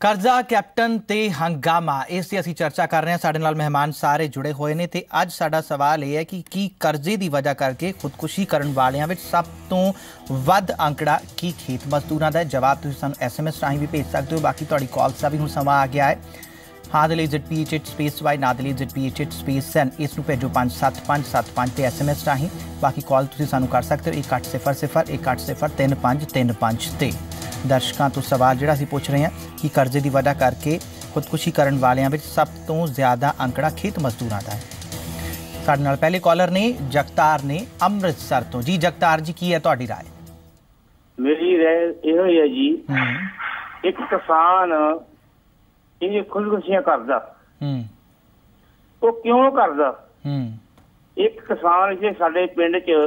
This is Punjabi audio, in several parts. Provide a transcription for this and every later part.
ਕਰਜ਼ਾ ਕੈਪਟਨ ਤੇ ਹੰਗਾਮਾ ਇਸ ਤੇ ਅਸੀਂ ਚਰਚਾ ਕਰ ਰਹੇ ਹਾਂ ਸਾਡੇ ਨਾਲ ਮਹਿਮਾਨ ਸਾਰੇ ਜੁੜੇ ਹੋਏ ਨੇ ਤੇ ਅੱਜ ਸਾਡਾ ਸਵਾਲ ਇਹ ਹੈ ਕਿ ਕੀ ਕਰਜ਼ੇ ਦੀ ਵਜ੍ਹਾ ਕਰਕੇ ਖੁਦਕੁਸ਼ੀ ਕਰਨ ਵਾਲਿਆਂ ਵਿੱਚ ਸਭ ਤੋਂ ਵੱਧ ਅੰਕੜਾ ਕੀ ਖੇਤ ਮਜ਼ਦੂਰਾਂ ਦਾ ਹੈ ਜਵਾਬ ਤੁਸੀਂ ਸਾਨੂੰ ਐਸਐਮਐਸ ਰਾਹੀਂ ਵੀ ਭੇਜ ਸਕਦੇ ਹੋ ਬਾਕੀ ਤੁਹਾਡੀ ਕਾਲਸ ਦਾ ਵੀ ਹੁਣ ਸਮਾਂ ਆ ਗਿਆ ਹੈ ਹਾਂ ਦੇ ਲਈ zph ਸਪੇਸ ਵਾਈ ਨਾ ਦੇ ਲਈ zph ਸਪੇਸ ਸੈਨ ਇਸ ਨੂੰ ਭੇਜੋ 57575 ਤੇ ਐਸਐਮਐਸ ਰਾਹੀਂ ਬਾਕੀ ਕਾਲ ਤੁਸੀਂ ਸਾਨੂੰ ਕਰ ਸਕਦੇ ਹੋ 1800 1803 535 ਤੇ ਦਰਸ਼ਕਾਂ ਤੋਂ ਸਵਾਲ ਜਿਹੜਾ ਅਸੀਂ ਪੁੱਛ ਰਹੇ ਹਾਂ ਕਿ ਕਰਜ਼ੇ ਦੀ ਵਜ੍ਹਾ ਕਰਕੇ ਖੁਦਕੁਸ਼ੀ ਕਰਨ ਵਾਲਿਆਂ ਵਿੱਚ ਸਭ ਤੋਂ ਜ਼ਿਆਦਾ ਅੰਕੜਾ ਖੇਤ ਮਜ਼ਦੂਰਾਂ ਦਾ ਹੈ ਸਾਡੇ ਨਾਲ ਪਹਿਲੇ ਕਾਲਰ ਨੇ ਜਗਤਾਰ ਨੇ ਅੰਮ੍ਰਿਤਸਰ ਤੋਂ ਜੀ ਜਗਤਾਰ ਜੀ ਕੀ ਹੈ ਤੁਹਾਡੀ رائے ਮੇਰੀ رائے ਇਹੋ ਹੀ ਹੈ ਜੀ ਇੱਕ ਕਿਸਾਨ ਇਹ ਖੁਦਕੁਸ਼ੀਆਂ ਕਰਦਾ ਹੂੰ ਉਹ ਕਿਉਂ ਕਰਦਾ ਹੂੰ ਇੱਕ ਕਿਸਾਨ ਜੇ ਸਾਡੇ ਪਿੰਡ 'ਚ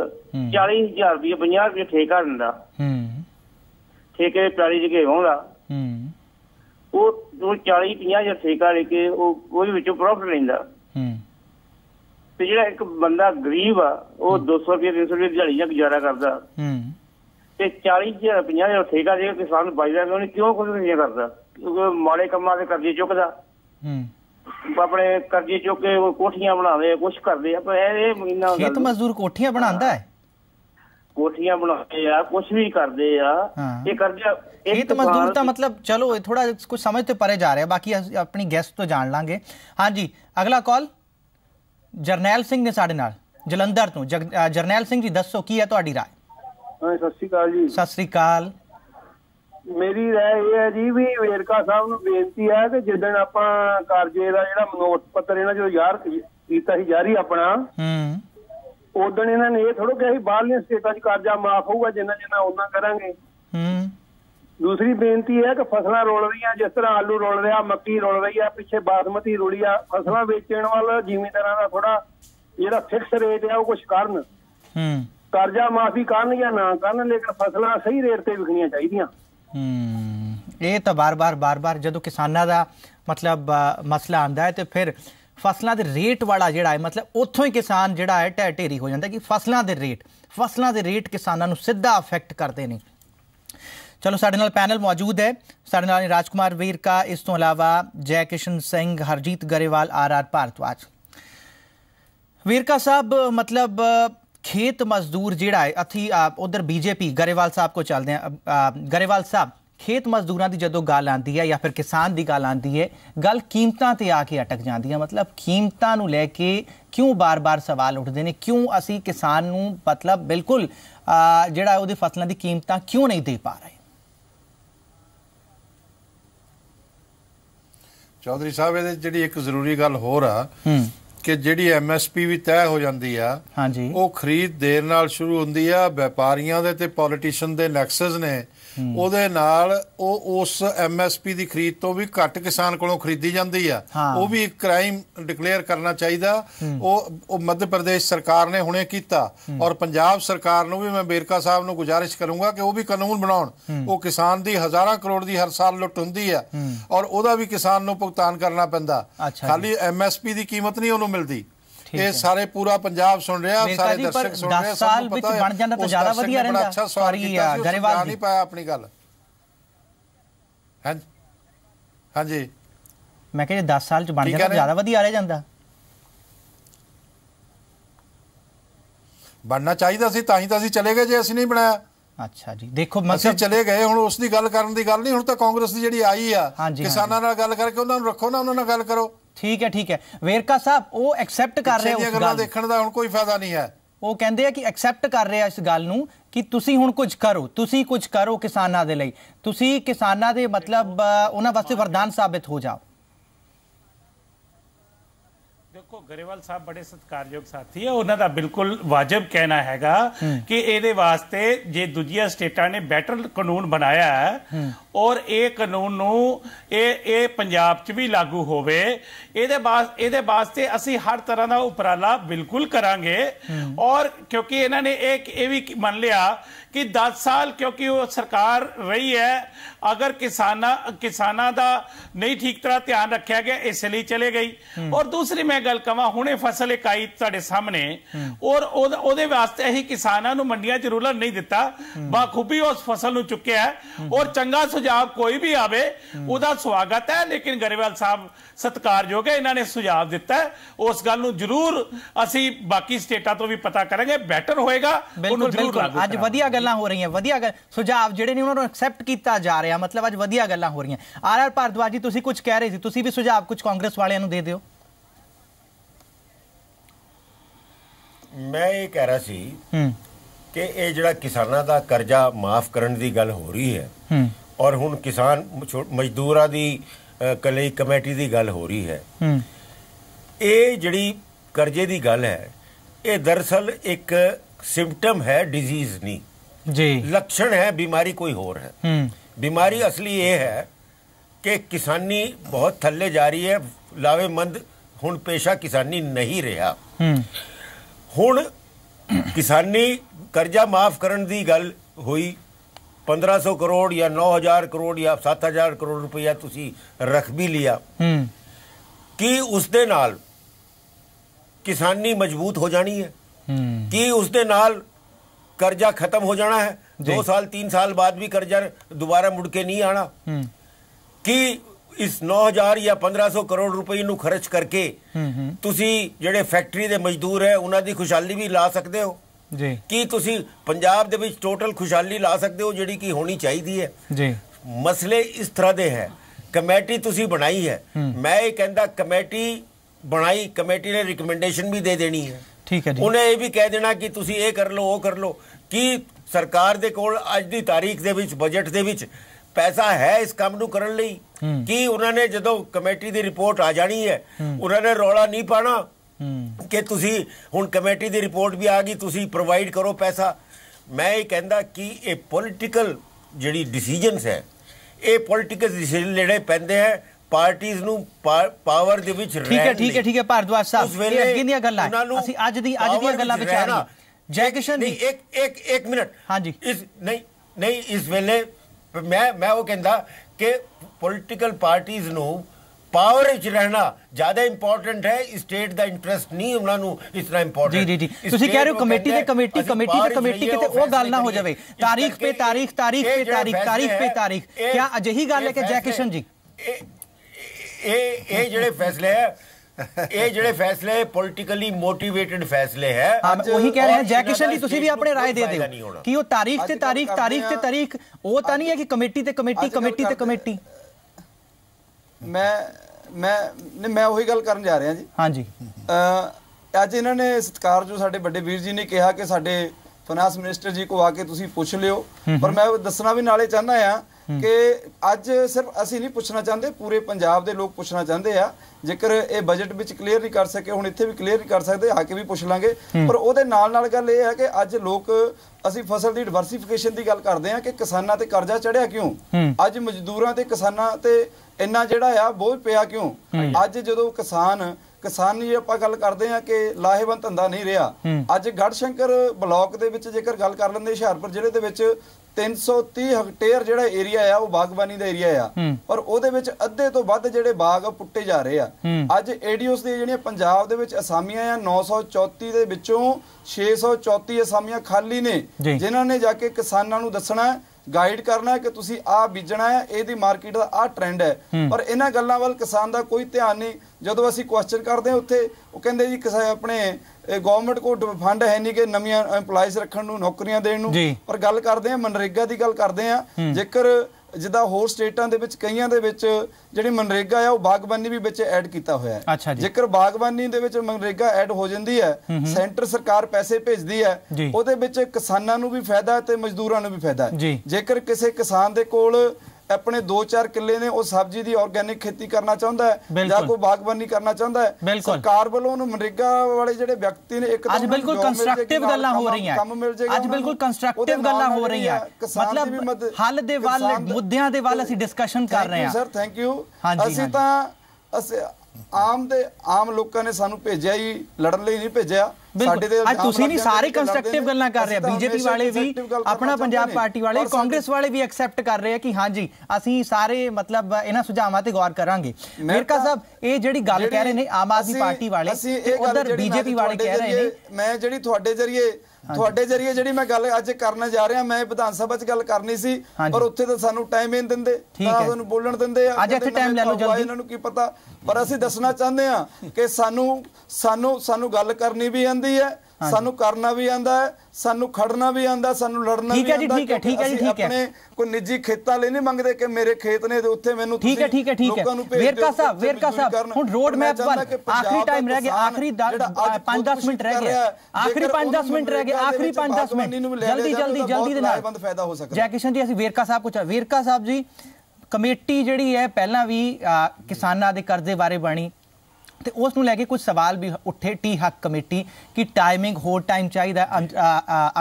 40000 ਰੁਪਏ 50 ਰੁਪਏ ਠੇਕਾ ਦਿੰਦਾ ਹੂੰ ਠੇਕੇ ਪਿਆਰੀ ਜਗੇ ਹੋਣਾ ਹੂੰ ਉਹ ਉਹ 40 50 ਜਾਂ ਠੇਕਾ ਲੈ ਕੇ ਉਹ ਉਹਦੇ ਵਿੱਚੋਂ ਪ੍ਰੋਫਿਟ ਲੈਂਦਾ ਹੂੰ ਤੇ ਜਿਹੜਾ ਇੱਕ ਬੰਦਾ ਗਰੀਬ ਆ ਉਹ 200 ਰੁਪਏ 300 ਰੁਪਏ ਦਿਹਾੜੀ ਨਾਲ ਗੁਜ਼ਾਰਾ ਕਰਦਾ ਹੂੰ ਤੇ 40 ਜਾਂ 50 ਜਾਂ ਠੇਕਾ ਦੇ ਕਿਸਾਨ ਬਾਈਦਾ ਉਹਨੇ ਕਿਉਂ ਕੁਝ ਨਹੀਂ ਕਰਦਾ ਕਿਉਂਕਿ ਮਾੜੇ ਕੰਮਾਂ ਦੇ ਕਰਜ਼ੇ ਚੁੱਕਦਾ ਹੂੰ ਆਪਣੇ ਕਰਜ਼ੇ ਚੁੱਕ ਕੇ ਉਹ ਕੋਠੀਆਂ ਬਣਾਵੇ ਕੁਝ ਕਰਦੇ ਆ ਪਰ ਇਹ ਮਹੀਨਾ ਖੇਤ ਮਜ਼ਦੂਰ ਕੋਠੀਆਂ ਬਣਾਉਂਦਾ ਹੈ ਕੋਠੀਆਂ ਬਣਾਉਂਦੇ ਆ ਕੁਝ ਵੀ ਕਰਦੇ ਆ ਇਹ ਕਰਦੇ ਆ ਖੇਤ ਮਜ਼ਦੂਰ ਤਾਂ ਮਤਲਬ ਚਲੋ ਇਹ ਥੋੜਾ ਕੁਝ ਸਮਝ ਤੇ ਪਰੇ ਜਾ ਰਿਹਾ ਬਾਕੀ ਆਪਣੀ ਗੈਸਟ ਤੋਂ ਜਾਣ ਲਾਂਗੇ ਹਾਂਜੀ ਅਗਲਾ ਕਾਲ ਜਰਨੈਲ ਸਿੰਘ ਨੇ ਸਾਡੇ ਨਾਲ ਜਲੰਧਰ ਤੋਂ ਜਰਨੈਲ ਸਿੰਘ ਜੀ ਦੱਸੋ ਕੀ ਹੈ ਤੁਹਾਡੀ رائے ਸਤਿ ਸ੍ਰੀ ਅਕਾਲ ਜੀ ਸਤਿ ਸ੍ਰੀ ਅਕਾਲ ਮੇਰੀ ਰਾਏ ਇਹ ਹੈ ਜੀ ਵੀ ਵੇਰਕਾ ਸਾਹਿਬ ਨੂੰ ਬੇਨਤੀ ਹੈ ਕਿ ਜਦੋਂ ਆਪਾਂ ਕਾਰਜੇ ਦਾ ਜਿਹੜਾ ਮਨੋਰਥ ਪੱਤਰ ਇਹਨਾਂ ਜੋ ਯਾਰ ਕੀਤਾ ਸੀ ਜਾਰੀ ਆਪਣਾ ਹੂੰ ਉਦੋਂ ਇਹਨਾਂ ਨੇ ਇਹ ਥੋੜੋ ਕਿਹਾ ਸੀ ਬਾਹਰਲੀਆਂ ਸਟੇਟਾਂ 'ਚ ਕਰਜ਼ਾ ਮਾਫ ਹੋਊਗਾ ਜਿੰਨਾ ਜਿੰਨਾ ਉਹਨਾਂ ਕਰਾਂਗੇ ਹੂੰ ਦੂਸਰੀ ਬੇਨਤੀ ਹੈ ਕਿ ਫਸਲਾਂ ਰੋਲ ਰਹੀਆਂ ਜਿਸ ਤਰ੍ਹਾਂ ਆਲੂ ਰੋਲ ਰਿਹਾ ਮੱਕੀ ਰੋਲ ਰਹੀ ਆ ਪਿੱਛੇ ਬਾਸਮਤੀ ਰੋਲੀ ਆ ਫਸਲਾਂ ਵੇਚਣ ਵਾਲਾ ਜ਼ਿਮੀਂਦਾਰਾਂ ਦਾ ਥੋੜਾ ਜਿਹੜਾ ਫਿਕਸ ਰੇਟ ਹੈ ਉਹ ਕੁਝ ਕਰਨ ਹੂੰ ਕਰਜ਼ਾ ਮਾਫੀ ਕਰਨ ਜਾਂ ਨਾ ਕਰਨ ਲੇਕਿਨ ਫਸਲਾਂ ਸਹੀ ਰੇਟ ਤੇ ਵਿਕਣੀਆਂ ਚਾਹੀਦੀਆਂ ਹੂੰ ਇਹ ਤਾਂ ਬਾਰ-ਬਾਰ ਬਾਰ-ਬਾਰ ਜਦੋਂ ਕਿਸਾਨਾਂ ਦਾ ਮਤਲਬ ਮਸਲਾ ਆਂਦਾ ਹੈ ਤੇ ਫਿਰ ਫਸਲਾਂ ਦੇ ਰੇਟ ਵਾਲਾ ਜਿਹੜਾ ਹੈ ਮਤਲਬ ਉੱਥੋਂ ਹੀ ਕਿਸਾਨ ਜਿਹੜਾ ਹੈ ਢਹਿ ਢੇਰੀ ਹੋ ਜਾਂਦਾ ਕਿ ਫਸਲਾਂ ਦੇ ਰੇਟ ਫਸਲਾਂ ਦੇ ਰੇਟ ਕਿਸਾਨਾਂ ਨੂੰ ਸਿੱਧਾ ਅਫੈਕਟ ਕਰਦੇ ਨੇ ਚਲੋ ਸਾਡੇ ਨਾਲ ਪੈਨਲ ਮੌਜੂਦ ਹੈ ਸਾਡੇ ਨਾਲ ਰਾਜਕੁਮਾਰ ਵੀਰਕਾ ਇਸ ਤੋਂ ਇਲਾਵਾ ਜੈ ਕਿਸ਼ਨ ਸਿੰਘ ਹਰਜੀਤ ਗਰੇਵਾਲ ਆਰ ਆਰ ਭਾਰਤਵਾਜ ਵੀਰਕਾ ਸਾਹਿਬ ਮਤਲਬ ਖੇਤ ਮਜ਼ਦੂਰ ਜਿਹੜਾ ਹੈ ਅਥੀ ਉਧਰ ਬੀਜੇਪੀ ਗਰੇਵਾਲ ਸਾਹਿਬ ਕੋ ਚੱਲਦੇ ਆ ਗਰੇਵਾਲ ਸਾਹਿਬ ਖੇਤ ਮਜ਼ਦੂਰਾਂ ਦੀ ਜਦੋਂ ਗੱਲ ਆਂਦੀ ਹੈ ਜਾਂ ਫਿਰ ਕਿਸਾਨ ਦੀ ਗੱਲ ਆਂਦੀ ਹੈ ਗੱਲ ਕੀਮਤਾਂ ਤੇ ਆ ਕੇ ਅਟਕ ਜਾਂਦੀ ਹੈ ਮਤਲਬ ਕੀਮਤਾਂ ਨੂੰ ਲੈ ਕੇ ਕਿਉਂ ਬਾਰ-ਬਾਰ ਸਵਾਲ ਉੱਠਦੇ ਨੇ ਕਿਉਂ ਅਸੀਂ ਕਿਸਾਨ ਨੂੰ ਮਤਲਬ ਬਿਲਕੁਲ ਜਿਹੜਾ ਉਹਦੇ ਫਸਲਾਂ ਦੀ ਕੀਮਤਾਂ ਕਿਉਂ ਨਹੀਂ ਦੇ ਪਾ ਰਹੇ ਚੌਧਰੀ ਸਾਹਿਬ ਇਹਦੇ ਜਿਹੜੀ ਇੱਕ ਜ਼ਰੂਰੀ ਗੱਲ ਹੋਰ ਆ ਕਿ ਜਿਹੜੀ ਐਮਐਸਪੀ ਵੀ ਤੈਅ ਹੋ ਜਾਂਦੀ ਆ ਹਾਂਜੀ ਉਹ ਖਰੀਦ ਦੇਰ ਨਾਲ ਸ਼ੁਰੂ ਹੁੰਦੀ ਆ ਵਪਾਰੀਆਂ ਦੇ ਤੇ ਪੋਲੀਟੀਸ਼ੀਅਨ ਦੇ ਨੈਕਸਸ ਨੇ ਉਹਦੇ ਨਾਲ ਉਹ ਉਸ ਐਮਐਸਪੀ ਦੀ ਖਰੀਦ ਤੋਂ ਵੀ ਘੱਟ ਕਿਸਾਨ ਕੋਲੋਂ ਖਰੀਦੀ ਜਾਂਦੀ ਆ ਉਹ ਵੀ ਇੱਕ ਕ੍ਰਾਈਮ ਡਿਕਲੇਅਰ ਕਰਨਾ ਚਾਹੀਦਾ ਉਹ ਉਹ ਮੱਧ ਪ੍ਰਦੇਸ਼ ਸਰਕਾਰ ਨੇ ਹੁਣੇ ਕੀਤਾ ਔਰ ਪੰਜਾਬ ਸਰਕਾਰ ਨੂੰ ਵੀ ਮੈਂ ਬੇਰਕਾ ਸਾਹਿਬ ਨੂੰ ਗੁਜਾਰਿਸ਼ ਕਰੂੰਗਾ ਕਿ ਉਹ ਵੀ ਕਾਨੂੰਨ ਬਣਾਉਣ ਉਹ ਕਿਸਾਨ ਦੀ ਹਜ਼ਾਰਾਂ ਕਰੋੜ ਦੀ ਹਰ ਸਾਲ ਲੁੱਟ ਹੁੰਦੀ ਆ ਔਰ ਉਹਦਾ ਵੀ ਕਿਸਾਨ ਨੂੰ ਭੁਗਤਾਨ ਕਰਨਾ ਪੈਂਦਾ ਖਾਲੀ ਐਮਐਸਪੀ ਦੀ ਕੀਮਤ ਨਹੀਂ ਉਹਨੂੰ ਮਿਲਦੀ ਇਹ ਸਾਰੇ ਪੂਰਾ ਪੰਜਾਬ ਸੁਣ ਰਿਹਾ ਸਾਰੇ ਦਰਸ਼ਕ ਸੁਣ ਰਿਹਾ 10 ਸਾਲ ਵਿੱਚ ਬਣ ਜਾਂਦਾ ਤਾਂ ਜ਼ਿਆਦਾ ਵਧੀਆ ਰਹਿੰਦਾ ਅੱਛਾ ਸਵਾਲ ਕੀਤਾ ਸੀ ਨਹੀਂ ਪਾਇਆ ਆਪਣੀ ਗੱਲ ਹਾਂਜੀ ਹਾਂਜੀ ਮੈਂ ਕਿਹਾ 10 ਸਾਲ ਚ ਬਣ ਜਾਂਦਾ ਤਾਂ ਜ਼ਿਆਦਾ ਵਧੀਆ ਰਹਿ ਜਾਂਦਾ ਬਣਨਾ ਚਾਹੀਦਾ ਸੀ ਤਾਂ ਹੀ ਤਾਂ ਅਸੀਂ ਚਲੇ ਗਏ ਜੇ ਅਸੀਂ ਨਹੀਂ ਬਣਾਇਆ ਅੱਛਾ ਜੀ ਦੇਖੋ ਅਸੀਂ ਚਲੇ ਗਏ ਹੁਣ ਉਸ ਦੀ ਗੱਲ ਕਰਨ ਦੀ ਗੱਲ ਨਹੀਂ ਹੁਣ ਤਾਂ ਕਾਂਗਰਸ ਦੀ ਜਿਹੜੀ ਆਈ ਆ ਕਿਸਾਨਾਂ ਨਾਲ ਗੱਲ ਕਰਕੇ ਉਹਨਾਂ ਨੂੰ ਰੱਖੋ ਨਾ ਉਹਨਾਂ ਨਾਲ ਗੱਲ ਕਰੋ ਠੀਕ ਹੈ ਠੀਕ ਹੈ ਵੇਰਕਾ ਸਾਹਿਬ ਉਹ ਐਕਸੈਪਟ ਕਰ ਰਹੇ ਉਸ ਗੱਲ ਨੂੰ ਦੇਖਣ ਦਾ ਹੁਣ ਕੋਈ ਫਾਇਦਾ ਨਹੀਂ ਹੈ ਉਹ ਕਹਿੰਦੇ ਆ ਕਿ ਐਕਸੈਪਟ ਕਰ ਰਿਹਾ ਇਸ ਗੱਲ ਨੂੰ ਕਿ ਤੁਸੀਂ ਹੁਣ ਕੁਝ ਕਰੋ ਤੁਸੀਂ ਕੁਝ ਕਰੋ ਕਿਸਾਨਾਂ ਦੇ ਲਈ ਤੁਸੀਂ ਕਿਸਾਨਾਂ ਦੇ ਮਤਲਬ ਉਹਨਾਂ ਵਾਸਤੇ ਵਰਦਾਨ ਸਾਬਿਤ ਹੋ ਜਾਓ ਦੇਖੋ ਗਰੇਵਾਲ ਸਾਹਿਬ ਬੜੇ ਸਤਿਕਾਰਯੋਗ ਸਾਥੀ ਹੈ ਉਹਨਾਂ ਦਾ ਬਿਲਕੁਲ ਵਾਜਬ ਕਹਿਣਾ ਹੈਗਾ ਕਿ ਇਹਦੇ ਵਾਸਤੇ ਜੇ ਦੂਜੀਆਂ ਸਟੇਟਾਂ ਨੇ ਬੈਟਰ ਕਾਨੂੰਨ ਬਣਾਇਆ ਹੈ ਔਰ ਇਹ ਕਾਨੂੰਨ ਨੂੰ ਇਹ ਇਹ ਪੰਜਾਬ 'ਚ ਵੀ ਲਾਗੂ ਹੋਵੇ ਇਹਦੇ ਬਾਅਦ ਇਹਦੇ ਵਾਸਤੇ ਅਸੀਂ ਹਰ ਤਰ੍ਹਾਂ ਦਾ ਉਪਰਾਲਾ ਬਿਲਕੁਲ ਕਰਾਂਗੇ ਔਰ ਕਿਉਂਕਿ ਇਹਨਾਂ ਨੇ ਇੱਕ ਇਹ ਵੀ ਮੰਨ ਲਿਆ ਕਿ 10 ਸਾਲ ਕਿਉਂਕਿ ਉਹ ਸਰਕਾਰ ਰਹੀ ਹੈ ਅਗਰ ਕਿਸਾਨਾ ਕਿਸਾਨਾਂ ਦਾ ਨਹੀਂ ਠੀਕ ਤਰ੍ਹਾਂ ਧਿਆਨ ਰੱਖਿਆ ਗਿਆ ਇਸ ਲਈ ਚਲੇ ਗਈ ਔਰ ਦੂਸਰੀ ਮੈਂ ਗੱਲ ਕਵਾਂ ਹੁਣੇ ਫਸਲ ਇਕਾਈ ਤੁਹਾਡੇ ਸਾਹਮਣੇ ਔਰ ਉਹਦੇ ਵਾਸਤੇ ਹੀ ਕਿਸਾਨਾਂ ਨੂੰ ਮੰਡੀਆਂ 'ਚ ਰੂਲਰ ਨਹੀਂ ਦਿੱਤਾ ਬਾਖੂਬੀ ਉਸ ਫਸਲ ਨੂੰ ਚੁੱਕਿਆ ਔਰ ਚੰਗਾ ਸੁਝਾਅ ਕੋਈ ਵੀ ਆਵੇ ਉਹਦਾ ਸਵਾਗਤ ਹੈ ਲੇਕਿਨ ਗਰੇਵਾਲ ਸਾਹਿਬ ਸਤਿਕਾਰਯੋਗ ਹੈ ਇਹਨਾਂ ਨੇ ਸੁਝਾਅ ਦਿੱਤਾ ਉਸ ਗੱਲ ਨੂੰ ਜ਼ਰੂਰ ਅਸੀਂ ਬਾਕੀ ਸਟੇਟਾਂ ਤੋਂ ਵੀ ਪਤਾ ਕਰਾਂਗੇ ਬੈਟਰ ਹੋਏਗਾ ਉਹਨੂੰ ਜ਼ਰੂਰ ਅੱਜ ਵਧੀਆ ਗੱਲ ਗੱਲਾਂ ਹੋ ਰਹੀਆਂ ਵਧੀਆ ਸੁਝਾਅ ਜਿਹੜੇ ਨੇ ਉਹਨਾਂ ਨੂੰ ਐਕਸੈਪਟ ਕੀਤਾ ਜਾ ਰਿਹਾ ਮਤਲਬ ਅੱਜ ਵਧੀਆ ਗੱਲਾਂ ਹੋ ਰਹੀਆਂ ਆਰ ਆਰ ਭਾਰਦਵਾਜ ਜੀ ਤੁਸੀਂ ਕੁਝ ਕਹਿ ਰਹੇ ਸੀ ਤੁਸੀਂ ਵੀ ਸੁਝਾਅ ਕੁਝ ਕਾਂਗਰਸ ਵਾਲਿਆਂ ਨੂੰ ਦੇ ਦਿਓ ਮੈਂ ਇਹ ਕਹਿ ਰਿਹਾ ਸੀ ਕਿ ਇਹ ਜਿਹੜਾ ਕਿਸਾਨਾਂ ਦਾ ਕਰਜ਼ਾ ਮਾਫ ਕਰਨ ਦੀ ਗੱਲ ਹੋ ਰਹੀ ਹੈ ਔਰ ਹੁਣ ਕਿਸਾਨ ਮਜ਼ਦੂਰਾਂ ਦੀ ਕਲਈ ਕਮੇਟੀ ਦੀ ਗੱਲ ਹੋ ਰਹੀ ਹੈ ਇਹ ਜਿਹੜੀ ਕਰਜ਼ੇ ਦੀ ਗੱਲ ਹੈ ਇਹ ਦਰਸਲ ਇੱਕ ਸਿੰਪਟਮ ਹੈ ਡਿਜ਼ੀਜ਼ ਨਹੀਂ ਜੀ ਹੈ ਬਿਮਾਰੀ ਕੋਈ ਹੋਰ ਹੈ है ਬਿਮਾਰੀ ਅਸਲੀ ਇਹ ਹੈ ਕਿ ਕਿਸਾਨੀ ਬਹੁਤ ਥੱਲੇ ਜਾ ਰਹੀ ਹੈ ਲਾਵੇਮੰਦ ਹੁਣ ਪੇਸ਼ਾ ਕਿਸਾਨੀ ਨਹੀਂ ਰਿਹਾ ਹੁਣ ਕਿਸਾਨੀ ਕਰਜ਼ਾ ਮਾਫ ਕਰਨ ਦੀ ਗੱਲ ਹੋਈ 1500 ਕਰੋੜ ਜਾਂ 9000 ਕਰੋੜ ਜਾਂ 7000 ਕਰੋੜ ਰੁਪਇਆ ਤੁਸੀਂ ਰੱਖ ਵੀ ਲਿਆ ਕੀ ਉਸ ਦੇ ਨਾਲ ਕਿਸਾਨੀ ਮਜ਼ਬੂਤ ਹੋ ਜਾਣੀ ਹੈ ਕੀ ਉਸ ਦੇ ਨਾਲ ਕਰਜ਼ਾ ਖਤਮ ਹੋ ਜਾਣਾ ਹੈ 2 ਸਾਲ 3 ਸਾਲ ਬਾਅਦ ਵੀ ਕਰਜ਼ਾ ਦੁਬਾਰਾ ਮੁੜ ਕੇ ਨਹੀਂ ਆਣਾ ਕਿ ਇਸ 9000 ਜਾਂ 1500 ਕਰੋੜ ਰੁਪਏ ਨੂੰ ਖਰਚ ਕਰਕੇ ਤੁਸੀਂ ਜਿਹੜੇ ਫੈਕਟਰੀ ਦੇ ਮਜ਼ਦੂਰ ਹੈ ਉਹਨਾਂ ਦੀ ਖੁਸ਼ਹਾਲੀ ਵੀ ਲਾ ਸਕਦੇ ਹੋ ਜੀ ਕੀ ਤੁਸੀਂ ਪੰਜਾਬ ਦੇ ਵਿੱਚ ਟੋਟਲ ਖੁਸ਼ਹਾਲੀ ਲਾ ਸਕਦੇ ਹੋ ਜਿਹੜੀ ਕਿ ਹੋਣੀ ਚਾਹੀਦੀ ਹੈ ਜੀ ਮਸਲੇ ਇਸ ਤਰ੍ਹਾਂ ਦੇ ਹੈ ਕਮੇਟੀ ਤੁਸੀਂ ਬਣਾਈ ਹੈ ਮੈਂ ਇਹ ਕਹਿੰਦਾ ਕਮੇਟੀ ਬਣਾਈ ਕਮੇਟੀ ਨੇ ਰეკਮੈਂਡੇਸ਼ਨ ਵੀ ਦੇ ਦੇਣੀ ਹੈ ਠੀਕ ਹੈ ਜੀ ਉਹਨੇ ਇਹ ਵੀ ਕਹਿ ਦੇਣਾ ਕਿ ਤੁਸੀਂ ਇਹ ਕਰ ਲਓ ਉਹ ਕਰ ਲਓ ਕਿ ਸਰਕਾਰ ਦੇ ਕੋਲ ਅੱਜ ਦੀ ਤਾਰੀਖ ਦੇ ਵਿੱਚ ਬਜਟ ਦੇ ਵਿੱਚ ਪੈਸਾ ਹੈ ਇਸ ਕੰਮ ਨੂੰ ਕਰਨ ਲਈ ਕਿ ਉਹਨਾਂ ਨੇ ਜਦੋਂ ਕਮੇਟੀ ਦੀ ਰਿਪੋਰਟ ਆ ਜਾਣੀ ਹੈ ਉਹਨਾਂ ਨੇ ਰੌਲਾ ਨਹੀਂ ਪਾਣਾ ਕਿ ਤੁਸੀਂ ਹੁਣ ਕਮੇਟੀ ਦੀ ਰਿਪੋਰਟ ਵੀ ਆ ਗਈ ਤੁਸੀਂ ਪ੍ਰੋਵਾਈਡ ਕਰੋ ਪੈਸਾ ਮੈਂ ਇਹ ਕਹਿੰਦਾ ਕਿ ਇਹ ਪੋਲਿਟੀਕਲ ਜਿਹੜੀ ਡਿਸੀਜਨਸ ਹੈ ਇਹ ਪੋਲਿਟੀਕਲ ਡਿਸੀਜਨ ਲੈਣੇ ਪੈਂਦੇ ਹੈ ਪਾਰਟੀਆਂ ਨੂੰ ਪਾਵਰ ਦੇ ਵਿੱਚ ਰਹਿਣ ਠੀਕ ਹੈ ਠੀਕ ਹੈ ਠੀਕ ਹੈ ਭਾਰਦਵਾਜ ਸਾਹਿਬ ਇਹ ਅੱਗੇ ਦੀਆਂ ਗੱਲਾਂ ਅਸੀਂ ਅੱਜ ਦੀ ਅੱਜ ਦੀਆਂ ਗੱਲਾਂ ਵਿਚਾਰ ਆ ਰਹੇ ਜੈਕਿਸ਼ਨ ਨਹੀਂ ਇੱਕ ਇੱਕ ਇੱਕ ਮਿੰਟ ਹਾਂਜੀ ਇਸ ਨਹੀਂ ਨਹੀਂ ਇਸ ਵੇਲੇ ਮੈਂ ਮੈਂ ਉਹ ਕਹਿੰਦਾ ਕਿ ਪੋਲਿਟੀਕਲ ਪਾਰਟੀਆਂ ਨੂੰ ਪਾਵਰ ਵਿੱਚ ਰਹਿਣਾ ਜ਼ਿਆਦਾ ਇੰਪੋਰਟੈਂਟ ਹੈ ਸਟੇਟ ਦਾ ਇੰਟਰਸਟ ਨਹੀਂ ਉਹਨਾਂ ਨੂੰ ਇਸ ਤਰ੍ਹਾਂ ਇੰਪੋਰਟੈਂਟ ਜੀ ਜੀ ਤੁਸੀਂ ਕਹਿ ਰਹੇ ਹੋ ਕਮੇਟੀ ਤੇ ਕਮੇਟੀ ਕਮੇਟੀ ਤੇ ਕਮੇਟੀ ਕਿਤੇ ਉਹ ਗੱਲ ਨਾ ਹੋ ਜਾਵੇ ਤਾਰੀਖ ਤੇ ਤਾਰੀਖ ਤਾਰੀਖ ਤੇ ਤਾਰੀਖ ਤਾਰੀਖ ਤੇ ਤਾਰੀਖ ਕੀ ਅਜਿਹੀ ਗੱਲ ਹੈ ਕਿ ਜੈਕਿਸ਼ਨ ਜੀ ਇਹ ਇਹ ਜਿਹੜੇ ਫੈਸਲੇ ਹੈ ਇਹ ਜਿਹੜੇ ਫੈਸਲੇ ਪੋਲਿਟੀਕਲੀ ਮੋਟੀਵੇਟਿਡ ਫੈਸਲੇ ਹੈ ਅੱਜ ਉਹੀ ਕਹਿ ਰਹੇ ਹਾਂ ਜੈ ਕਿਸ਼ਨ ਜੀ ਤੁਸੀਂ ਵੀ ਆਪਣੇ رائے ਦੇ ਦਿਓ ਕਿ ਉਹ ਤਾਰੀਖ ਤੇ ਤਾਰੀਖ ਤਾਰੀਖ ਤੇ ਤਾਰੀਖ ਉਹ ਤਾਂ ਨਹੀਂ ਹੈ ਕਿ ਕਮੇਟੀ ਤੇ ਕਮੇਟੀ ਕਮੇਟੀ ਤੇ ਕਮੇਟੀ ਮੈਂ ਮੈਂ ਮੈਂ ਉਹੀ ਗੱਲ ਕਰਨ ਜਾ ਰਿਹਾ ਜੀ ਹਾਂਜੀ ਅੱਜ ਇਹਨਾਂ ਨੇ ਸਤਕਾਰ ਜੋ ਸਾਡੇ ਵੱਡੇ ਵੀਰ ਜੀ ਨੇ ਕਿਹਾ ਕਿ ਸਾਡੇ ਫਾਈਨਾਂਸ ਮਿਨਿਸਟਰ ਜੀ ਕੋ ਆ ਕੇ ਤੁਸੀਂ ਪੁੱਛ ਲਿਓ ਪਰ ਮੈਂ ਦੱਸਣਾ ਵੀ ਨਾਲੇ ਚਾਹਨਾ ਆ ਕਿ ਅੱਜ ਸਿਰਫ ਅਸੀਂ ਨਹੀਂ ਪੁੱਛਣਾ ਚਾਹੁੰਦੇ ਪੂਰੇ ਪੰਜਾਬ ਦੇ ਲੋਕ ਪੁੱਛਣਾ ਚਾਹੁੰਦੇ ਆ ਜੇਕਰ ਇਹ ਬਜਟ ਵਿੱਚ ਕਲੀਅਰ ਨਹੀਂ ਕਰ ਸਕੇ ਹੁਣ ਇੱਥੇ ਵੀ ਕਲੀਅਰ ਨਹੀਂ ਕਰ ਸਕਦੇ ਆ ਕੇ ਵੀ ਪੁੱਛ ਲਾਂਗੇ ਪਰ ਉਹਦੇ ਨਾਲ ਨਾਲ ਗੱਲ ਇਹ ਹੈ ਕਿ ਅੱਜ ਲੋਕ ਅਸੀਂ ਫਸਲ ਦੀ ਡਿਵਰਸੀਫਿਕੇਸ਼ਨ ਦੀ ਗੱਲ ਕਰਦੇ ਆ ਕਿ ਕਿਸਾਨਾਂ ਤੇ ਕਰਜ਼ਾ ਚੜਿਆ ਕਿਉਂ ਅੱਜ ਮਜ਼ਦੂਰਾਂ ਤੇ ਕਿਸਾਨਾਂ ਤੇ ਇੰਨਾ ਜਿਹੜਾ ਆ ਬੋਝ ਪਿਆ ਕਿਉਂ ਅੱਜ ਜਦੋਂ ਕਿਸਾਨ ਕਿਸਾਨੀ ਆਪਾਂ ਗੱਲ ਕਰਦੇ ਆ ਕਿ ਲਾਹੇਵੰਦ ਧੰਦਾ ਨਹੀਂ ਰਿਹਾ ਅੱਜ ਗੜਸ਼ੰਕਰ ਬਲਾਕ ਦੇ ਵਿੱਚ ਜੇਕਰ ਗੱਲ ਕਰ ਲੈਂਦੇ ਹਿਸ਼ਾਰਪੁਰ ਜ਼ਿਲ੍ਹੇ ਦੇ ਵਿੱਚ 330 ਹੈਕਟੇਅਰ ਜਿਹੜਾ ਏਰੀਆ ਆ ਉਹ ਬਾਗਬਾਨੀ ਦਾ ਏਰੀਆ ਆ ਪਰ ਉਹਦੇ ਵਿੱਚ ਅੱਧੇ ਤੋਂ ਵੱਧ ਜਿਹੜੇ ਬਾਗ ਪੁੱਟੇ ਜਾ ਰਹੇ ਆ ਅੱਜ ਏਡੀਓਸ ਦੀ ਜਿਹੜੀਆਂ ਪੰਜਾਬ ਦੇ ਵਿੱਚ ਅਸਾਮੀਆਂ ਆ 934 ਦੇ ਵਿੱਚੋਂ 634 ਅਸਾਮੀਆਂ ਖਾਲੀ ਨੇ ਜਿਨ੍ਹਾਂ ਨੇ ਜਾ ਕੇ ਕਿਸਾਨਾਂ ਨੂੰ ਦੱਸਣਾ ਗਾਈਡ ਕਰਨਾ ਹੈ ਕਿ ਤੁਸੀਂ ਆ ਬੀਜਣਾ ਹੈ ਇਹਦੀ ਮਾਰਕੀਟ ਦਾ ਆ ਟ੍ਰੈਂਡ ਹੈ ਪਰ ਇਹਨਾਂ ਗੱਲਾਂ ਵੱਲ ਕਿਸਾਨ ਦਾ ਕੋਈ ਧਿਆਨ ਨਹੀਂ ਜਦੋਂ ਅਸੀਂ ਕੁਐਸਚਨ ਕਰਦੇ ਹਾਂ ਉੱਥੇ ਉਹ ਕਹਿੰਦੇ ਜੀ ਕਿਸੇ ਆਪਣੇ ਇਹ ਗਵਰਨਮੈਂਟ ਕੋਲ ਫੰਡ ਹੈ ਨਹੀਂ ਕਿ ਨਵੀਆਂ EMPLOYEES ਰੱਖਣ ਨੂੰ ਨੌਕਰੀਆਂ ਦੇਣ ਨੂੰ ਪਰ ਗੱਲ ਕਰਦੇ ਆ ਮਨਰੇਗਾ ਦੀ ਗੱਲ ਕਰਦੇ ਆ ਜੇਕਰ ਜਿੱਦਾਂ ਹੋਰ ਸਟੇਟਾਂ ਦੇ ਵਿੱਚ ਕਈਆਂ ਦੇ ਵਿੱਚ ਜਿਹੜੀ ਮਨਰੇਗਾ ਆ ਉਹ ਬਾਗਬਾਨੀ ਵੀ ਵਿੱਚ ਐਡ ਕੀਤਾ ਹੋਇਆ ਹੈ ਜੇਕਰ ਬਾਗਬਾਨੀ ਦੇ ਵਿੱਚ ਮਨਰੇਗਾ ਐਡ ਹੋ ਜਾਂਦੀ ਹੈ ਸੈਂਟਰ ਸਰਕਾਰ ਪੈਸੇ ਭੇਜਦੀ ਹੈ ਉਹਦੇ ਵਿੱਚ ਕਿਸਾਨਾਂ ਨੂੰ ਵੀ ਫਾਇਦਾ ਤੇ ਮਜ਼ਦੂਰਾਂ ਨੂੰ ਵੀ ਫਾਇਦਾ ਜੇਕਰ ਕਿਸੇ ਕਿਸਾਨ ਦੇ ਕੋਲ ਆਪਣੇ 2-4 ਕਿੱਲੇ ਨੇ ਉਹ ਸਬਜ਼ੀ ਦੀ ਆਰਗੇਨਿਕ ਖੇਤੀ ਕਰਨਾ ਚਾਹੁੰਦਾ ਹੈ ਜਾਂ ਕੋਈ ਬਾਗਬਾਨੀ ਕਰਨਾ ਚਾਹੁੰਦਾ ਹੈ ਸਰਕਾਰ ਵੱਲੋਂ ਉਹਨੂੰ ਮਨਰੇਗਾ ਵਾਲੇ ਜਿਹੜੇ ਵਿਅਕਤੀ ਨੇ ਇੱਕ ਅੱਜ ਬਿਲਕੁਲ ਕੰਸਟਰਕਟਿਵ ਗੱਲਾਂ ਹੋ ਰਹੀਆਂ ਕੰਮ ਮਿਲ ਜਾਏਗਾ ਅੱਜ ਬਿਲਕੁਲ ਕੰਸਟਰਕਟਿਵ ਗੱਲਾਂ ਹੋ ਰਹੀਆਂ ਮਤਲਬ ਹੱਲ ਦੇ ਵੱਲ ਮੁੱਦਿਆਂ ਦੇ ਵੱਲ ਅਸੀਂ ਡਿਸਕਸ਼ਨ ਕਰ ਰਹੇ ਹਾਂ ਸਰ ਥੈਂਕ ਯੂ ਅਸੀਂ ਤਾਂ ਅਸੀਂ ਆਮ ਦੇ ਆਮ ਲੋਕਾਂ ਨੇ ਸਾਨੂੰ ਭੇਜਿਆ ਹੀ ਲੜਨ ਲਈ ਨਹੀਂ ਭੇਜਿਆ ਅੱਜ ਤੁਸੀਂ ਨਹੀਂ ਸਾਰੇ ਕੰਸਟਰਕਟਿਵ ਗੱਲਾਂ ਕਰ ਰਹੇ ਆ ਬੀਜੇਪੀ ਵਾਲੇ ਵੀ ਆਪਣਾ ਪੰਜਾਬ ਪਾਰਟੀ ਵਾਲੇ ਕਾਂਗਰਸ ਵਾਲੇ ਵੀ ਐਕਸੈਪਟ ਕਰ ਰਹੇ ਆ ਕਿ ਹਾਂਜੀ ਅਸੀਂ ਸਾਰੇ ਮਤਲਬ ਇਹਨਾਂ ਸੁਝਾਵਾਂ ਤੇ ਗੌਰ ਕਰਾਂਗੇ ਮਿਰਕਾ ਸਾਹਿਬ ਇਹ ਜਿਹੜੀ ਗੱਲ ਕਹਿ ਰਹੇ ਨੇ ਆਮ ਆਦਮੀ ਪਾਰਟੀ ਵਾਲੇ ਉਧਰ ਬੀਜੇਪੀ ਵਾਲੇ ਕਹਿ ਰਹੇ ਨੇ ਮੈਂ ਜਿਹੜੀ ਤੁਹਾਡੇ ਜ਼ਰੀਏ ਤੁਹਾਡੇ ਜਰੀਏ ਜਿਹੜੀ ਮੈਂ ਗੱਲ ਅੱਜ ਕਰਨ ਜਾ ਰਿਹਾ ਮੈਂ ਵਿਧਾਨ ਸਭਾ 'ਚ ਗੱਲ ਕਰਨੀ ਸੀ ਪਰ ਉੱਥੇ ਤਾਂ ਸਾਨੂੰ ਟਾਈਮ ਹੀ ਨਹੀਂ ਦਿੰਦੇ ਨਾ ਉਹਨੂੰ ਬੋਲਣ ਦਿੰਦੇ ਆ ਅੱਜ ਇੱਥੇ ਟਾਈਮ ਲੈ ਲਓ ਜਲਦੀ ਇਹਨਾਂ ਨੂੰ ਕੀ ਪਤਾ ਪਰ ਅਸੀਂ ਦੱਸਣਾ ਚਾਹੁੰਦੇ ਆ ਕਿ ਸਾਨੂੰ ਸਾਨੂੰ ਸਾਨੂੰ ਗੱਲ ਕਰਨੀ ਵੀ ਆਂਦੀ ਹੈ ਸਾਨੂੰ ਕਰਨਾ ਵੀ ਆਂਦਾ ਹੈ ਸਾਨੂੰ ਖੜਨਾ ਵੀ ਆਂਦਾ ਸਾਨੂੰ ਲੜਨਾ ਵੀ ਆਂਦਾ ਠੀਕ ਹੈ ਠੀਕ ਹੈ ਠੀਕ ਹੈ ਠੀਕ ਹੈ ਕੋਈ ਨਿੱਜੀ ਖੇਤਾਂ ਲਈ ਨਹੀਂ ਮੰਗਦੇ ਕਿ ਮੇਰੇ ਖੇਤ ਨੇ ਤੇ ਉੱਥੇ ਮੈਨੂੰ ਠੀਕ ਹੈ ਠੀਕ ਹੈ ਠੀਕ ਹੈ ਵੇਰਕਾ ਸਾਹਿਬ ਵੇਰਕਾ ਸਾਹਿਬ ਹੁਣ ਰੋਡ ਮੈਪ ਪਰ ਆਖਰੀ ਟਾਈਮ ਰਹਿ ਗਿਆ ਆਖਰੀ 5-10 ਮਿੰਟ ਰਹਿ ਗਿਆ ਆਖਰੀ 5-10 ਮਿੰਟ ਰਹਿ ਗਿਆ ਆਖਰੀ 5-10 ਮਿੰਟ ਜਲਦੀ ਜਲਦੀ ਜਲਦੀ ਦੇ ਨਾਲ ਫਾਇਦਾ ਹੋ ਸਕਦਾ ਜੈ ਕਿਸ਼ਨ ਜੀ ਅਸੀਂ ਵੇਰਕਾ ਸਾਹਿਬ ਕੋਲ ਵੇਰਕਾ ਸਾਹਿਬ ਜੀ ਕਮੇਟੀ ਜਿਹੜੀ ਹੈ ਪਹਿਲਾਂ ਵੀ ਕਿਸਾਨਾਂ ਦੇ ਕਰਜ਼ੇ ਬਾਰੇ ਬਣੀ ਤੇ ਉਸ ਨੂੰ ਲੈ ਕੇ ਕੁਝ ਸਵਾਲ ਵੀ ਉੱਠੇ ਟੀ ਹੱਕ ਕਮੇਟੀ ਕਿ ਟਾਈਮਿੰਗ ਹੋਰ ਟਾਈਮ ਚਾਹੀਦਾ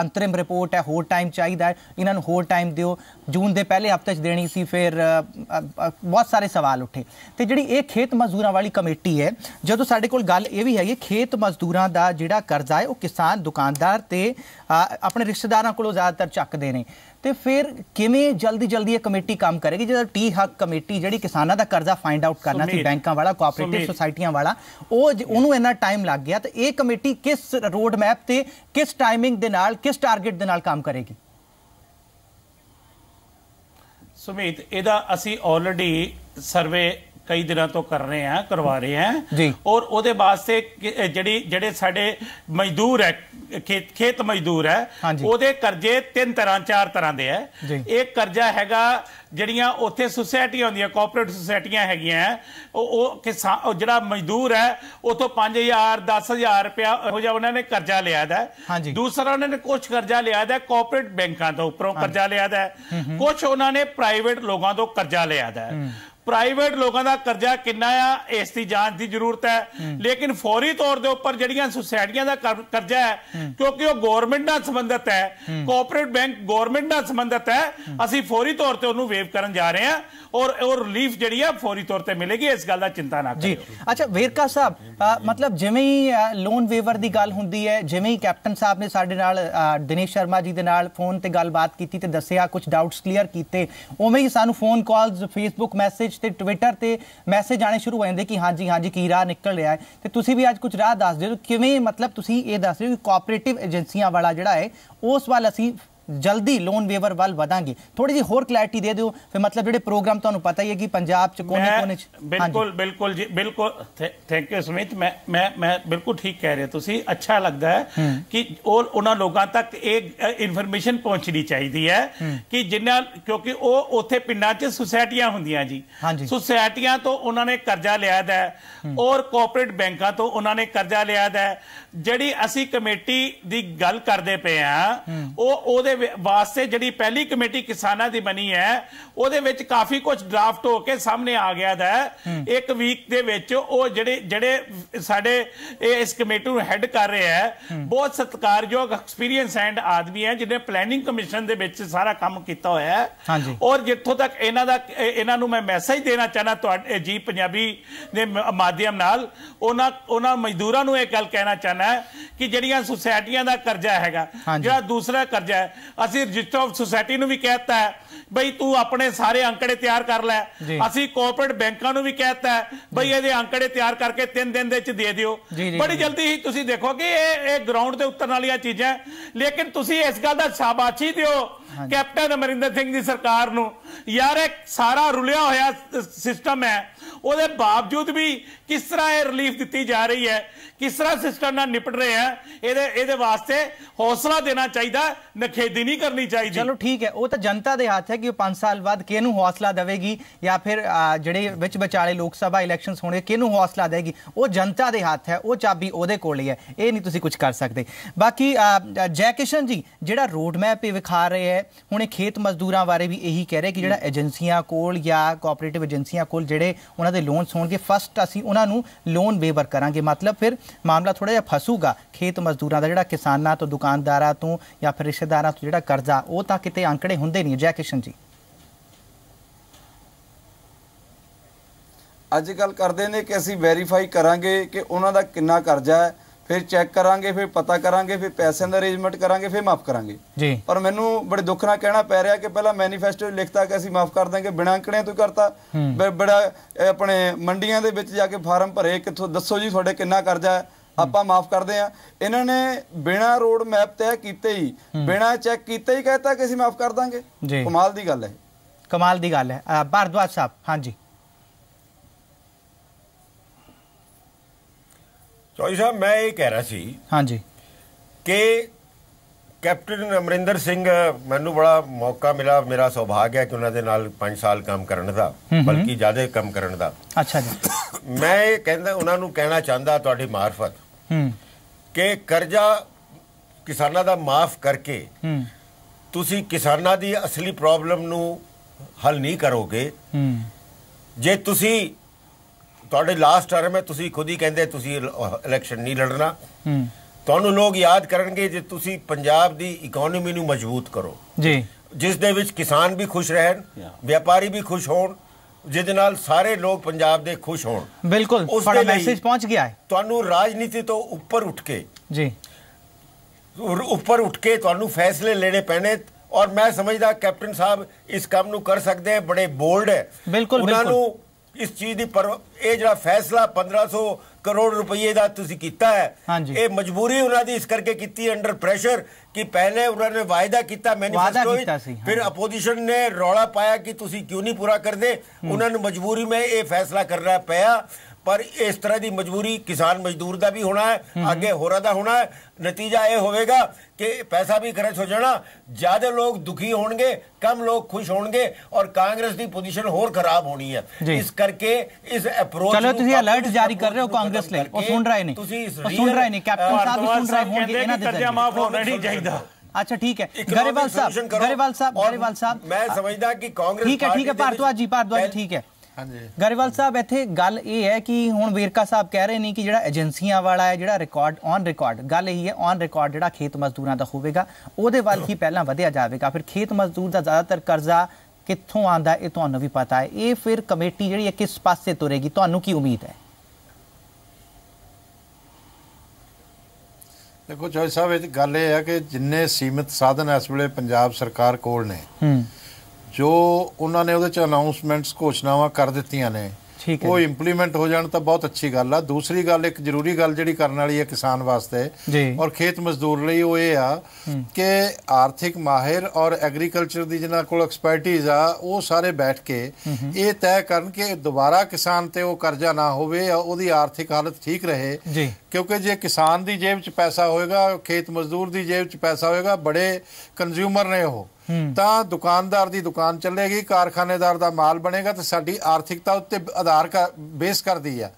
ਅੰਤਰਿਮ ਰਿਪੋਰਟ ਹੈ ਹੋਰ ਟਾਈਮ ਚਾਹੀਦਾ ਇਹਨਾਂ ਨੂੰ ਹੋਰ ਟਾਈਮ ਦਿਓ ਜੂਨ ਦੇ ਪਹਿਲੇ ਹਫਤੇ 'ਚ ਦੇਣੀ ਸੀ ਫਿਰ ਬਹੁਤ ਸਾਰੇ ਸਵਾਲ ਉੱਠੇ ਤੇ ਜਿਹੜੀ ਇਹ ਖੇਤ ਮਜ਼ਦੂਰਾਂ ਵਾਲੀ ਕਮੇਟੀ ਹੈ ਜਦੋਂ ਸਾਡੇ ਕੋਲ ਗੱਲ ਇਹ ਵੀ ਹੈ ਕਿ ਖੇਤ ਮਜ਼ਦੂਰਾਂ ਦਾ ਜਿਹੜਾ ਕਰਜ਼ਾ ਹੈ ਉਹ ਕਿਸਾਨ ਦੁਕਾਨਦਾਰ ਤੇ ਆਪਣੇ ਰਿਸ਼ਤੇਦਾਰਾਂ ਕੋਲੋਂ ਜ਼ਿਆਦਾਤਰ ਚੱਕਦੇ ਨੇ ਤੇ ਫਿਰ ਕਿਵੇਂ ਜਲਦੀ ਜਲਦੀ ਇਹ ਕਮੇਟੀ ਕੰਮ ਕਰੇਗੀ ਜਿਹੜਾ ਟੀ ਹੱਕ ਕਮੇਟੀ ਜਿਹੜੀ ਕਿਸਾਨਾਂ ਦਾ ਕਰਜ਼ਾ ਫਾਈਂਡ ਆਊਟ ਕਰਨਾ ਸੀ ਬੈਂਕਾਂ ਵਾਲਾ ਕੋਆਪਰੇਟਿਵ ਸੁਸਾਇਟੀਆਂ ਵਾਲਾ ਉਹ ਉਹਨੂੰ ਇੰਨਾ ਟਾਈਮ ਲੱਗ ਗਿਆ ਤੇ ਇਹ ਕਮੇਟੀ ਕਿਸ ਰੋਡ ਮੈਪ ਤੇ ਕਿਸ ਟਾਈਮਿੰਗ ਦੇ ਨਾਲ ਕਿਸ ਟਾਰਗੇਟ ਦੇ ਨਾਲ ਕੰਮ ਕਰੇਗੀ ਸੁਮੇਤ ਇਹਦਾ ਅਸੀਂ ਆਲਰੇਡੀ ਸਰਵੇ ਕਈ ਦਿਨਾਂ ਤੋਂ ਕਰ ਰਹੇ ਆ ਕਰਵਾ ਰਹੇ ਆ ਔਰ ਉਹਦੇ ਵਾਸਤੇ ਜਿਹੜੀ ਜਿਹੜੇ ਸਾਡੇ ਮਜ਼ਦੂਰ ਹੈ ਖੇਤ ਮਜ਼ਦੂਰ ਹੈ ਉਹਦੇ ਕਰਜ਼ੇ ਤਿੰਨ ਤਰ੍ਹਾਂ ਚਾਰ ਤਰ੍ਹਾਂ ਦੇ ਹੈ ਇੱਕ ਕਰਜ਼ਾ ਹੈਗਾ ਜਿਹੜੀਆਂ ਉੱਥੇ ਸੁਸਾਇਟੀ ਹੁੰਦੀਆਂ ਕੋਆਪਰੇਟਿਵ ਸੁਸਾਇਟੀਆਂ ਹੈਗੀਆਂ ਉਹ ਉਹ ਜਿਹੜਾ ਮਜ਼ਦੂਰ ਹੈ ਉਥੋਂ 5000 10000 ਰੁਪਿਆ ਉਹ ਜਾ ਉਹਨਾਂ ਨੇ ਕਰਜ਼ਾ ਲਿਆ ਦਾ ਦੂਸਰਾ ਉਹਨਾਂ ਨੇ ਕੁਝ ਕਰਜ਼ਾ ਲਿਆ ਦਾ ਕੋਆਪਰੇਟ ਬੈਂਕਾਂ ਤੋਂ ਉੱਪਰੋਂ ਕਰਜ਼ਾ ਲਿਆ ਦਾ ਕੁਝ ਉਹਨਾਂ ਨੇ ਪ੍ਰਾਈਵੇਟ ਲੋਕਾਂ ਤੋਂ ਕਰਜ਼ਾ ਲਿਆ ਦਾ ਪ੍ਰਾਈਵੇਟ ਲੋਕਾਂ ਦਾ ਕਰਜ਼ਾ ਕਿੰਨਾ ਆ ਇਸ ਦੀ ਜਾਂਚ ਦੀ ਜ਼ਰੂਰਤ ਹੈ ਲੇਕਿਨ ਫੌਰੀ ਤੌਰ ਦੇ ਉੱਪਰ ਜਿਹੜੀਆਂ ਸੁਸਾਇਟੀਆਂ ਦਾ ਕਰਜ਼ਾ ਹੈ ਕਿਉਂਕਿ ਉਹ ਗਵਰਨਮੈਂਟ ਨਾਲ ਸੰਬੰਧਿਤ ਹੈ ਕੋਆਪਰੇਟ ਬੈਂਕ ਗਵਰਨਮੈਂਟ ਨਾਲ ਸੰਬੰਧਿਤ ਹੈ ਅਸੀਂ ਫੌਰੀ ਤੌਰ ਤੇ ਉਹਨੂੰ ਵੇਵ ਕਰਨ ਜਾ ਰਹੇ ਹਾਂ ਔਰ ਉਹ ਰਿਲੀਫ ਜਿਹੜੀ ਆ ਫੌਰੀ ਤੌਰ ਤੇ ਮਿਲੇਗੀ ਇਸ ਗੱਲ ਦਾ ਚਿੰਤਾ ਨਾ ਕਰੋ ਜੀ ਅੱਛਾ ਵੇਰਕਾ ਸਾਹਿਬ ਮਤਲਬ ਜਿਵੇਂ ਹੀ ਲੋਨ ਵੇਵਰ ਦੀ ਗੱਲ ਹੁੰਦੀ ਹੈ ਜਿਵੇਂ ਹੀ ਕੈਪਟਨ ਸਾਹਿਬ ਨੇ ਸਾਡੇ ਨਾਲ ਦਿਨੇਸ਼ ਸ਼ਰਮਾ ਜੀ ਦੇ ਨਾਲ ਫੋਨ ਤੇ ਗੱਲਬਾਤ ਕੀਤੀ ਤੇ ਦੱਸਿਆ ਕੁਝ ਡਾਊਟਸ ਕਲੀਅਰ ਕੀਤੇ ਉਵੇਂ ਹੀ ਸਾਨੂੰ phone calls Facebook message message ਤੇ ਟਵਿੱਟਰ ਤੇ ਮੈਸੇਜ ਆਣੇ ਸ਼ੁਰੂ ਹੋ ਜਾਂਦੇ ਕਿ ਹਾਂਜੀ ਹਾਂਜੀ ਕੀ ਰਾਹ ਨਿਕਲ ਰਿਹਾ ਹੈ ਤੇ ਤੁਸੀਂ ਵੀ ਅੱਜ ਕੁਝ ਰਾਹ ਦੱਸ ਦਿਓ ਕਿਵੇਂ ਮਤਲਬ ਤੁਸੀਂ ਇਹ ਦੱਸ ਰਹੇ ਹੋ ਕਿ ਕੋਆਪਰੇਟਿਵ ਏਜੰਸੀਆਂ ਵਾਲਾ ਜਿਹੜਾ ਹੈ ਉਸ ਵੱਲ ਅਸੀਂ ਜਲਦੀ ਲੋਨ ਵੇਵਰ ਵੱਲ ਵਧਾਂਗੇ ਥੋੜੀ ਜੀ ਹੋਰ ਕਲੈਰਿਟੀ ਦੇ ਦਿਓ ਫਿਰ ਮਤਲਬ ਜਿਹੜੇ ਪ੍ਰੋਗਰਾਮ ਤੁਹਾਨੂੰ ਪਤਾ ਹੀ ਹੈ ਕਿ ਪੰਜਾਬ ਚ ਕੋਨੇ ਕੋਨੇ ਚ ਬਿਲਕੁਲ ਬਿਲਕੁਲ ਜੀ ਬਿਲਕੁਲ ਥੈਂਕ ਯੂ ਸੁਮਿਤ ਮੈਂ ਮੈਂ ਮੈਂ ਬਿਲਕੁਲ ਠੀਕ ਕਹਿ ਰਹੇ ਤੁਸੀਂ ਅੱਛਾ ਲੱਗਦਾ ਹੈ ਕਿ ਉਹ ਉਹਨਾਂ ਲੋਕਾਂ ਤੱਕ ਇਹ ਇਨਫੋਰਮੇਸ਼ਨ ਪਹੁੰਚਣੀ ਚਾਹੀਦੀ ਹੈ ਕਿ ਜਿੰਨਾ ਕਿਉਂਕਿ ਉਹ ਉਥੇ ਪਿੰਡਾਂ 'ਚ ਸੁਸਾਇਟੀਆਂ ਹੁੰਦੀਆਂ ਜੀ ਸੁਸਾਇਟੀਆਂ ਤੋਂ ਉਹਨਾਂ ਨੇ ਕਰਜ਼ਾ ਲਿਆ ਦਾ ਔਰ ਕੋਆਪਰੇਟ ਬੈਂਕਾਂ ਤੋਂ ਉਹਨਾਂ ਨੇ ਕਰਜ਼ਾ ਲਿਆ ਦਾ ਜਿਹੜੀ ਅਸੀਂ ਕਮੇਟੀ ਦੀ ਗੱਲ ਕਰਦੇ ਪਏ ਆ ਉਹ ਉਹਦੇ ਵਾਸਤੇ ਜਿਹੜੀ ਪਹਿਲੀ ਕਮੇਟੀ ਕਿਸਾਨਾਂ ਦੀ ਬਣੀ ਹੈ ਉਹਦੇ ਵਿੱਚ ਕਾਫੀ ਕੁਝ ਡਰਾਫਟ ਹੋ ਕੇ ਸਾਹਮਣੇ ਆ ਗਿਆ ਦਾ ਇੱਕ ਵੀਕ ਦੇ ਵਿੱਚ ਉਹ ਜਿਹੜੇ ਜਿਹੜੇ ਸਾਡੇ ਇਸ ਕਮੇਟੀ ਨੂੰ ਹੈੱਡ ਕਰ ਰਿਹਾ ਹੈ ਬਹੁਤ ਸਤਿਕਾਰਯੋਗ ਐਕਸਪੀਰੀਅੰਸ ਐਂਡ ਆਦਮੀ ਹੈ ਜਿਹਨੇ ਪਲੈਨਿੰਗ ਕਮਿਸ਼ਨ ਦੇ ਵਿੱਚ ਸਾਰਾ ਕੰਮ ਕੀਤਾ ਹੋਇਆ ਹੈ ਔਰ ਜਿੱਥੋਂ ਤੱਕ ਇਹਨਾਂ ਦਾ ਇਹਨਾਂ ਨੂੰ ਮੈਂ ਮੈਸੇਜ ਦੇਣਾ ਚਾਹਨਾ ਤੁਹਾਡੇ ਜੀ ਪੰਜਾਬੀ ਦੇ ਮਾਧਿਅਮ ਨਾਲ ਉਹਨਾਂ ਉਹਨਾਂ ਮਜ਼ਦੂਰਾਂ ਨੂੰ ਇਹ ਗੱਲ ਕਹਿਣਾ ਚਾਹਨਾ ਕਿ ਜਿਹੜੀਆਂ ਸੁਸਾਇਟੀਆਂ ਦਾ ਕਰਜ਼ਾ ਹੈਗਾ ਜਿਹੜਾ ਦੂਸਰਾ ਕਰਜ਼ਾ ਹੈ ਅਸੀਂ ਰਜਿਸਟਰ ਆਫ ਸੁਸਾਇਟੀ ਨੂੰ ਵੀ ਕਹਿਤਾ ਹੈ ਬਈ ਤੂੰ ਆਪਣੇ ਸਾਰੇ ਅੰਕੜੇ ਤਿਆਰ ਕਰ ਲੈ ਅਸੀਂ ਕੋਆਪਰੇਟ ਬੈਂਕਾਂ ਨੂੰ ਵੀ ਕਹਿਤਾ ਹੈ ਬਈ ਇਹਦੇ ਅੰਕੜੇ ਤਿਆਰ ਕਰਕੇ 3 ਦਿਨ ਦੇ ਵਿੱਚ ਦੇ ਦਿਓ ਬੜੀ ਜਲਦੀ ਹੀ ਤੁਸੀਂ ਦੇਖੋਗੇ ਇਹ ਇਹ ਗਰਾਊਂਡ ਤੇ ਉਤਰਨ ਵਾਲੀਆਂ ਚੀਜ਼ਾਂ ਲੇਕਿਨ ਤੁਸੀਂ ਇਸ ਗੱਲ ਦਾ ਸ਼ਾਬਾਸ਼ੀ ਦਿਓ ਕੈਪਟਨ ਅਮਰਿੰਦਰ ਸਿੰਘ ਦੀ ਸਰਕਾਰ ਨੂੰ ਯਾਰ ਇਹ ਸਾਰਾ ਰੁਲਿਆ ਹੋਇਆ ਸਿਸਟਮ ਹੈ ਉਹਦੇ ਬਾਵਜੂਦ ਵੀ ਕਿਸ ਤਰ੍ਹਾਂ ਇਹ ਰਿਲੀਫ ਦਿੱਤੀ ਜਾ ਰਹੀ ਹੈ ਕਿਸ ਤਰ੍ਹਾਂ ਸਿਸਟਮ ਨਾਲ ਨਿਪਟ ਰਹੇ ਆ ਇਹਦੇ ਇਹਦੇ ਵਾਸਤੇ ਹੌਸਲਾ ਦੇਣਾ ਚਾਹੀਦਾ ਨਖੇਦੀ ਨਹੀਂ ਕਰਨੀ ਚਾਹੀਦੀ ਚਲੋ ਠੀਕ ਹੈ ਉਹ ਤਾਂ ਜਨਤਾ ਦੇ ਹੱਥ ਹੈ ਕਿ ਉਹ 5 ਸਾਲ ਬਾਅਦ ਕਿਹਨੂੰ ਹੌਸਲਾ ਦੇਵੇਗੀ ਜਾਂ ਫਿਰ ਜਿਹੜੇ ਵਿੱਚ ਵਿਚਾਲੇ ਲੋਕ ਸਭਾ ਇਲੈਕਸ਼ਨਸ ਹੋਣੇ ਕਿਹਨੂੰ ਹੌਸਲਾ ਦੇਗੀ ਉਹ ਜਨਤਾ ਦੇ ਹੱਥ ਹੈ ਉਹ ਚਾਬੀ ਉਹਦੇ ਕੋਲ ਹੀ ਹੈ ਇਹ ਨਹੀਂ ਤੁਸੀਂ ਕੁਝ ਕਰ ਸਕਦੇ ਬਾਕੀ ਜੈ ਕਿਸ਼ਨ ਜੀ ਜਿਹੜਾ ਰੋਡ ਮੈਪ ਇਹ ਵਿਖਾ ਰਹੇ ਹੈ ਹੁਣੇ ਖੇਤ ਮਜ਼ਦੂਰਾਂ ਬਾਰੇ ਵੀ ਇਹੀ ਕਹਿ ਰਹੇ ਕਿ ਜਿਹੜਾ ਏਜੰਸੀਆਂ ਕੋਲ ਜਾਂ ਕੋਆਪਰੇਟਿਵ ਏਜੰਸੀਆਂ ਕੋਲ ਜਿਹੜੇ ਉਹਨਾਂ ਉਹਨਾਂ ਦੇ ਲੋਨਸ ਹੋਣਗੇ ਫਸਟ ਅਸੀਂ ਉਹਨਾਂ ਨੂੰ ਲੋਨ ਵੇਵਰ ਕਰਾਂਗੇ ਮਤਲਬ ਫਿਰ ਮਾਮਲਾ ਥੋੜਾ ਜਿਹਾ ਫਸੂਗਾ ਖੇਤ ਮਜ਼ਦੂਰਾਂ ਦਾ ਜਿਹੜਾ ਕਿਸਾਨਾਂ ਤੋਂ ਦੁਕਾਨਦਾਰਾਂ ਤੋਂ ਜਾਂ ਫਿਰ ਰਿਸ਼ਤੇਦਾਰਾਂ ਤੋਂ ਜਿਹੜਾ ਕਰਜ਼ਾ ਉਹ ਤਾਂ ਕਿਤੇ ਅੰਕੜੇ ਹੁੰਦੇ ਨਹੀਂ ਜੈ ਕਿਸ਼ਨ ਜੀ ਅੱਜ ਕੱਲ ਕਰਦੇ ਨੇ ਕਿ ਅਸੀਂ ਵੈਰੀਫਾਈ ਕਰਾਂਗੇ ਕਿ ਉਹਨਾਂ ਦਾ ਕਿੰਨਾ ਕਰਜ਼ਾ ਹੈ ਫਿਰ ਚੈੱਕ ਕਰਾਂਗੇ ਫਿਰ ਪਤਾ ਕਰਾਂਗੇ ਫਿਰ ਪੈਸਿਆਂ ਦਾ ਅਰੇਂਜਮੈਂਟ ਕਰਾਂਗੇ ਫਿਰ ਮਾਫ ਕਰਾਂਗੇ ਜੀ ਪਰ ਮੈਨੂੰ ਬੜੇ ਦੁੱਖ ਨਾਲ ਕਹਿਣਾ ਪੈ ਰਿਹਾ ਕਿ ਪਹਿਲਾਂ ਮੈਨੀਫੈਸਟੋ ਲਿਖਤਾ ਕਿ ਅਸੀਂ ਮਾਫ ਕਰ ਦਾਂਗੇ ਬਿਨਾਂ ਅੰਕੜਿਆਂ ਤੋਂ ਕਰਤਾ ਬੜਾ ਆਪਣੇ ਮੰਡੀਆਂ ਦੇ ਵਿੱਚ ਜਾ ਕੇ ਫਾਰਮ ਭਰੇ ਕਿੱਥੋਂ ਦੱਸੋ ਜੀ ਤੁਹਾਡੇ ਕਿੰਨਾ ਕਰਜ਼ਾ ਹੈ ਆਪਾਂ ਮਾਫ ਕਰਦੇ ਆ ਇਹਨਾਂ ਨੇ ਬਿਨਾ ਰੋਡ ਮੈਪ ਤੈਅ ਕੀਤੇ ਹੀ ਬਿਨਾ ਚੈੱਕ ਕੀਤੇ ਹੀ ਕਹਤਾ ਕਿ ਅਸੀਂ ਮਾਫ ਕਰ ਦਾਂਗੇ ਕਮਾਲ ਦੀ ਗੱਲ ਹੈ ਕਮਾਲ ਦੀ ਗੱਲ ਹੈ ਭਾਰਦਵਾਜ ਸਾਹਿਬ ਹਾਂਜੀ ਤੋਈ ਸਾਹਿਬ ਮੈਂ ਇਹ ਕਹਿ ਰਿਹਾ ਸੀ ਹਾਂਜੀ ਕਿ ਕੈਪਟਨ ਅਮਰਿੰਦਰ ਸਿੰਘ ਮੈਨੂੰ ਬੜਾ ਮੌਕਾ ਮਿਲਾ ਮੇਰਾ ਸੌਭਾਗ ਹੈ ਕਿ ਉਹਨਾਂ ਦੇ ਨਾਲ 5 ਸਾਲ ਕੰਮ ਕਰਨ ਦਾ ਬਲਕਿ ਜ਼ਿਆਦਾ ਕੰਮ ਕਰਨ ਦਾ ਅੱਛਾ ਜੀ ਮੈਂ ਇਹ ਕਹਿੰਦਾ ਉਹਨਾਂ ਨੂੰ ਕਹਿਣਾ ਚਾਹੁੰਦਾ ਤੁਹਾਡੀ ਮਾਰਫਤ ਕਿ ਕਰਜ਼ਾ ਕਿਸਾਨਾਂ ਦਾ ਮਾਫ ਕਰਕੇ ਤੁਸੀਂ ਕਿਸਾਨਾਂ ਦੀ ਅਸਲੀ ਪ੍ਰੋਬਲਮ ਨੂੰ ਹੱਲ ਨਹੀਂ ਕਰੋਗੇ ਜੇ ਤੁਸੀਂ ਤੁਹਾਡੇ ਲਾਸਟ ਟਰਮ ਹੈ ਤੁਸੀਂ ਖੁਦ ਹੀ ਕਹਿੰਦੇ ਤੁਸੀਂ ਇਲੈਕਸ਼ਨ ਨਹੀਂ ਲੜਨਾ ਤੁਹਾਨੂੰ ਲੋਕ ਯਾਦ ਕਰਨਗੇ ਜੇ ਤੁਸੀਂ ਪੰਜਾਬ ਦੀ ਇਕਨੋਮੀ ਨੂੰ ਮਜ਼ਬੂਤ ਕਰੋ ਜੀ ਜਿਸ ਦੇ ਵਿੱਚ ਕਿਸਾਨ ਵੀ ਖੁਸ਼ ਰਹਿਣ ਵਪਾਰੀ ਵੀ ਖੁਸ਼ ਹੋਣ ਜਿਹਦੇ ਨਾਲ ਸਾਰੇ ਲੋਕ ਪੰਜਾਬ ਦੇ ਖੁਸ਼ ਹੋਣ ਬਿਲਕੁਲ ਤੁਹਾਡਾ ਮੈਸੇਜ ਪਹੁੰਚ ਗਿਆ ਹੈ ਤੁਹਾਨੂੰ ਰਾਜਨੀਤੀ ਤੋਂ ਉੱਪਰ ਉੱਠ ਕੇ ਜੀ ਉੱਪਰ ਉੱਠ ਕੇ ਤੁਹਾਨੂੰ ਫੈਸਲੇ ਲੈਣੇ ਪੈਣੇ ਔਰ ਮੈਂ ਸਮਝਦਾ ਕੈਪਟਨ ਸਾਹਿਬ ਇਸ ਕੰਮ ਨੂੰ ਕਰ ਸਕਦੇ ਹੈ ਬੜੇ ਬੋਲਡ ਹੈ ਉਹਨਾਂ ਨੂੰ ਇਸ ਚੀਜ਼ ਦੀ ਪਰ ਇਹ ਜਿਹੜਾ ਫੈਸਲਾ 1500 ਕਰੋੜ ਰੁਪਏ ਦਾ ਤੁਸੀਂ ਕੀਤਾ ਹੈ ਇਹ ਮਜਬੂਰੀ ਉਹਨਾਂ ਦੀ ਇਸ ਕਰਕੇ ਕੀਤੀ ਅੰਡਰ ਪ੍ਰੈਸ਼ਰ ਕਿ ਪਹਿਲੇ ਉਹਨਾਂ ਨੇ ਵਾਅਦਾ ਕੀਤਾ ਮੈਨੀਫੈਸਟੋ ਵਿੱਚ ਫਿਰ ਆਪੋਜੀਸ਼ਨ ਨੇ ਰੌਲਾ ਪਾਇਆ ਕਿ ਤੁਸੀਂ ਕਿਉਂ ਨਹੀਂ ਪੂਰਾ ਕਰਦੇ ਉਹਨਾਂ ਨੂੰ ਮਜਬੂਰੀ ਵਿੱਚ ਇਹ ਫੈਸਲਾ ਕਰਨਾ ਪਿਆ ਪਰ ਇਸ ਤਰ੍ਹਾਂ ਦੀ ਮਜਬੂਰੀ ਕਿਸਾਨ ਮਜ਼ਦੂਰ ਦਾ ਵੀ ਹੋਣਾ ਹੈ ਅੱਗੇ ਹੋਰਾਂ ਦਾ ਹੋਣਾ ਹੈ ਨਤੀਜਾ ਇਹ ਹੋਵੇਗਾ ਕਿ ਪੈਸਾ ਵੀ ਖਰਚ ਹੋ ਜਾਣਾ ਜ਼ਿਆਦਾ ਲੋਕ ਦੁਖੀ ਹੋਣਗੇ ਕਮ ਲੋਕ ਖੁਸ਼ ਹੋਣਗੇ ਔਰ ਕਾਂਗਰਸ ਦੀ ਪੋਜੀਸ਼ਨ ਹੋਰ ਖਰਾਬ ਹੋਣੀ ਹੈ ਇਸ ਕਰਕੇ ਇਸ ਅਪਰੋਚ ਚਲੋ ਤੁਸੀਂ ਅਲਰਟ ਜਾਰੀ ਕਰ ਰਹੇ ਹੋ ਕਾਂਗਰਸ ਲਈ ਉਹ ਸੁਣ ਰਹੇ ਨੇ ਤੁਸੀਂ ਸੁਣ ਰਹੇ ਨੇ ਕੈਪਟਨ ਸਾਹਿਬ ਵੀ ਸੁਣ ਰਹੇ ਹੋਣਗੇ ਇਹਨਾਂ ਦੇ ਕਰਜ਼ਾ ਮਾਫ ਹੋਣਾ ਨਹੀਂ ਚਾਹੀਦਾ अच्छा ठीक है गरेवाल साहब गरेवाल साहब गरेवाल साहब मैं समझदा कि कांग्रेस ठीक है ठीक है भारद्वाज जी भारद्वाज ठीक है ਗਰੀਵਾਲ ਸਾਹਿਬ ਇੱਥੇ ਗੱਲ ਇਹ ਹੈ ਕਿ ਹੁਣ ਵੀਰਕਾ ਸਾਹਿਬ ਕਹਿ ਰਹੇ ਨੇ ਕਿ ਜਿਹੜਾ ਏਜੰਸੀਆਂ ਵਾਲਾ ਹੈ ਜਿਹੜਾ ਰਿਕਾਰਡ ਔਨ ਰਿਕਾਰਡ ਗੱਲ ਇਹ ਹੈ ਔਨ ਰਿਕਾਰਡ ਜਿਹੜਾ ਖੇਤ ਮਜ਼ਦੂਰਾਂ ਦਾ ਹੋਵੇਗਾ ਉਹਦੇ ਵੱਲ ਹੀ ਪਹਿਲਾਂ ਵਧਿਆ ਜਾਵੇਗਾ ਫਿਰ ਖੇਤ ਮਜ਼ਦੂਰ ਦਾ ਜ਼ਿਆਦਾਤਰ ਕਰਜ਼ਾ ਕਿੱਥੋਂ ਆਂਦਾ ਇਹ ਤੁਹਾਨੂੰ ਵੀ ਪਤਾ ਹੈ ਇਹ ਫਿਰ ਕਮੇਟੀ ਜਿਹੜੀ ਹੈ ਕਿਸ ਪਾਸੇ ਤੁਰੇਗੀ ਤੁਹਾਨੂੰ ਕੀ ਉਮੀਦ ਹੈ ਦੇਖੋ ਜੋਈ ਸਾਹਿਬ ਇਹ ਗੱਲ ਇਹ ਹੈ ਕਿ ਜਿੰਨੇ ਸੀਮਿਤ ਸਾਧਨ ਇਸ ਵੇਲੇ ਪੰਜਾਬ ਸਰਕਾਰ ਕੋਲ ਨੇ ਹੂੰ ਜੋ ਉਹਨਾਂ ਨੇ ਉਹਦੇ ਚ ਅਨਾਉਂਸਮੈਂਟਸ ਘੋਸ਼ਣਾਵਾਂ ਕਰ ਦਿੱਤੀਆਂ ਨੇ ਉਹ ਇੰਪਲੀਮੈਂਟ ਹੋ ਜਾਣ ਤਾਂ ਬਹੁਤ ਅੱਛੀ ਗੱਲ ਆ ਦੂਸਰੀ ਗੱਲ ਇੱਕ ਜ਼ਰੂਰੀ ਗੱਲ ਜਿਹੜੀ ਕਰਨ ਵਾਲੀ ਹੈ ਕਿਸਾਨ ਵਾਸਤੇ ਔਰ ਖੇਤ ਮਜ਼ਦੂਰ ਲਈ ਉਹ ਇਹ ਆ ਕਿ ਆਰਥਿਕ ਮਾਹਿਰ ਔਰ ਐਗਰੀਕਲਚਰ ਦੀ ਜਿਨ੍ਹਾਂ ਕੋਲ ਐਕਸਪਰਟਿਜ਼ ਆ ਉਹ ਸਾਰੇ ਬੈਠ ਕੇ ਇਹ ਤੈਅ ਕਰਨ ਕਿ ਦੁਬਾਰਾ ਕਿਸਾਨ ਤੇ ਉਹ ਕਰਜ਼ਾ ਨਾ ਹੋਵੇ ਉਹਦੀ ਆਰਥਿਕ ਹਾਲਤ ਠੀਕ ਰਹੇ ਕਿਉਂਕਿ ਜੇ ਕਿਸਾਨ ਦੀ ਜੇਬ 'ਚ ਪੈਸਾ ਹੋਏਗਾ ਖੇਤ ਮਜ਼ਦੂਰ ਦੀ ਜੇਬ 'ਚ ਪੈਸਾ ਹੋਏਗਾ ਬੜੇ ਕੰਜ਼ਿਊਮਰ ਨੇ ਉਹ ਤਾਂ ਦੁਕਾਨਦਾਰ ਦੀ ਦੁਕਾਨ ਚੱਲੇਗੀ ਕਾਰਖਾਨੇਦਾਰ ਦਾ ਮਾਲ ਬਣੇਗਾ ਤੇ ਸਾਡੀ ਆਰਥਿਕਤਾ ਉੱਤੇ ਆਧਾਰ ਬੇਸ ਕਰਦੀ ਆ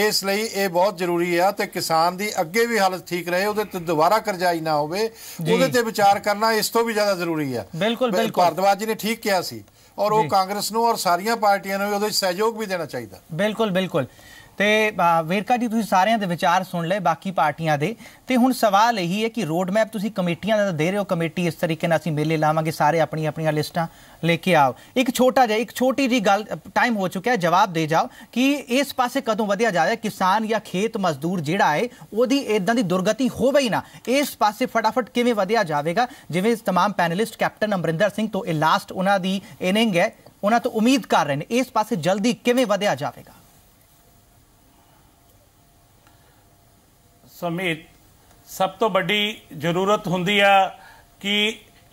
ਇਸ ਲਈ ਇਹ ਬਹੁਤ ਜ਼ਰੂਰੀ ਆ ਤੇ ਕਿਸਾਨ ਦੀ ਅੱਗੇ ਵੀ ਹਾਲਤ ਠੀਕ ਰਹੇ ਉਹਦੇ ਤੇ ਦੁਬਾਰਾ ਕਰਜ਼ਾਈ ਨਾ ਹੋਵੇ ਉਹਦੇ ਤੇ ਵਿਚਾਰ ਕਰਨਾ ਇਸ ਤੋਂ ਵੀ ਜ਼ਿਆਦਾ ਜ਼ਰੂਰੀ ਆ ਬਿਲਕੁਲ ਬਿਲਕੁਲ ਭਾਰਦਵਾਜ ਜੀ ਨੇ ਠੀਕ ਕਿਹਾ ਸੀ ਔਰ ਉਹ ਕਾਂਗਰਸ ਨੂੰ ਔਰ ਸਾਰੀਆਂ ਪਾਰਟੀਆਂ ਨੂੰ ਉਹਦੇ ਸਹਿਯੋਗ ਵੀ ਦੇਣਾ ਚਾਹੀਦਾ ਬਿਲਕੁਲ ਬਿਲਕੁਲ ਤੇ ਵੇਰਕਾ ਜੀ ਤੁਸੀਂ ਸਾਰਿਆਂ ਦੇ ਵਿਚਾਰ ਸੁਣ ਲਏ ਬਾਕੀ ਪਾਰਟੀਆਂ ਦੇ ਤੇ ਹੁਣ ਸਵਾਲ ਇਹੀ ਹੈ ਕਿ ਰੋਡ ਮੈਪ ਤੁਸੀਂ ਕਮੇਟੀਆਂ ਦਾ ਦੇ ਰਹੇ ਹੋ ਕਮੇਟੀ ਇਸ ਤਰੀਕੇ ਨਾਲ ਅਸੀਂ ਮੇਲੇ ਲਾਵਾਂਗੇ ਸਾਰੇ ਆਪਣੀ ਆਪਣੀਆਂ ਲਿਸਟਾਂ ਲੈ ਕੇ ਆਓ ਇੱਕ ਛੋਟਾ ਜਿਹਾ ਇੱਕ ਛੋਟੀ ਜੀ ਗੱਲ ਟਾਈਮ ਹੋ ਚੁੱਕਿਆ ਜਵਾਬ ਦੇ ਜਾਓ ਕਿ ਇਸ ਪਾਸੇ ਕਦੋਂ ਵਧਿਆ ਜਾਵੇ ਕਿਸਾਨ ਜਾਂ ਖੇਤ ਮਜ਼ਦੂਰ ਜਿਹੜਾ ਹੈ ਉਹਦੀ ਇਦਾਂ ਦੀ ਦੁਰਗਤੀ ਹੋਵੇ ਹੀ ਨਾ ਇਸ ਪਾਸੇ ਫਟਾਫਟ ਕਿਵੇਂ ਵਧਿਆ ਜਾਵੇਗਾ ਜਿਵੇਂ तमाम ਪੈਨਲਿਸਟ ਕੈਪਟਨ ਅਮਰਿੰਦਰ ਸਿੰਘ ਤੋਂ ਇਹ ਲਾਸਟ ਉਹਨਾਂ ਦੀ ਇਨਿੰਗ ਹੈ ਉਹਨਾਂ ਤੋਂ ਉਮੀਦ ਕਰ ਰਹੇ ਨੇ ਇਸ ਪਾਸੇ ਜਲਦੀ ਕਿਵੇਂ ਵਧਿਆ ਜਾਵੇਗਾ ਸਮੇਤ ਸਭ ਤੋਂ ਵੱਡੀ ਜ਼ਰੂਰਤ ਹੁੰਦੀ ਆ ਕਿ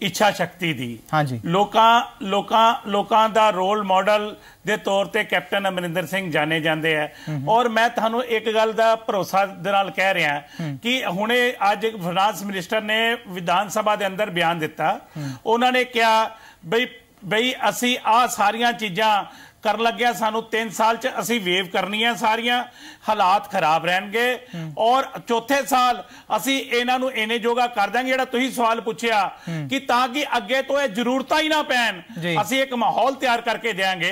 ਇੱਛਾ ਸ਼ਕਤੀ ਦੀ ਹਾਂਜੀ ਲੋਕਾਂ ਲੋਕਾਂ ਲੋਕਾਂ ਦਾ ਰੋਲ ਮਾਡਲ ਦੇ ਤੌਰ ਤੇ ਕੈਪਟਨ ਅਮਰਿੰਦਰ ਸਿੰਘ ਜਾਣੇ ਜਾਂਦੇ ਆ ਔਰ ਮੈਂ ਤੁਹਾਨੂੰ ਇੱਕ ਗੱਲ ਦਾ ਭਰੋਸਾ ਦੇ ਨਾਲ ਕਹਿ ਰਿਹਾ ਕਿ ਹੁਣੇ ਅੱਜ ਫਰਾਂਸ ਮਿਨਿਸਟਰ ਨੇ ਵਿਧਾਨ ਸਭਾ ਦੇ ਅੰਦਰ ਬਿਆਨ ਦਿੱਤਾ ਉਹਨਾਂ ਨੇ ਕਿਹਾ ਬਈ ਬਈ ਅਸੀਂ ਆ ਸਾਰੀਆਂ ਚੀਜ਼ਾਂ ਕਰ ਲੱਗਿਆ ਸਾਨੂੰ 3 ਸਾਲ ਚ ਅਸੀਂ ਵੇਵ ਕਰਨੀਆਂ ਸਾਰੀਆਂ ਹਾਲਾਤ ਖਰਾਬ ਰਹਿਣਗੇ ਔਰ ਚੌਥੇ ਸਾਲ ਅਸੀਂ ਇਹਨਾਂ ਨੂੰ ਇਹਨੇ ਜੋਗਾ ਕਰ ਦਾਂਗੇ ਜਿਹੜਾ ਤੁਸੀਂ ਸਵਾਲ ਪੁੱਛਿਆ ਕਿ ਤਾਂ ਕਿ ਅੱਗੇ ਤੋਂ ਇਹ ਜ਼ਰੂਰਤਾਂ ਹੀ ਨਾ ਪੈਣ ਅਸੀਂ ਇੱਕ ਮਾਹੌਲ ਤਿਆਰ ਕਰਕੇ ਦੇਾਂਗੇ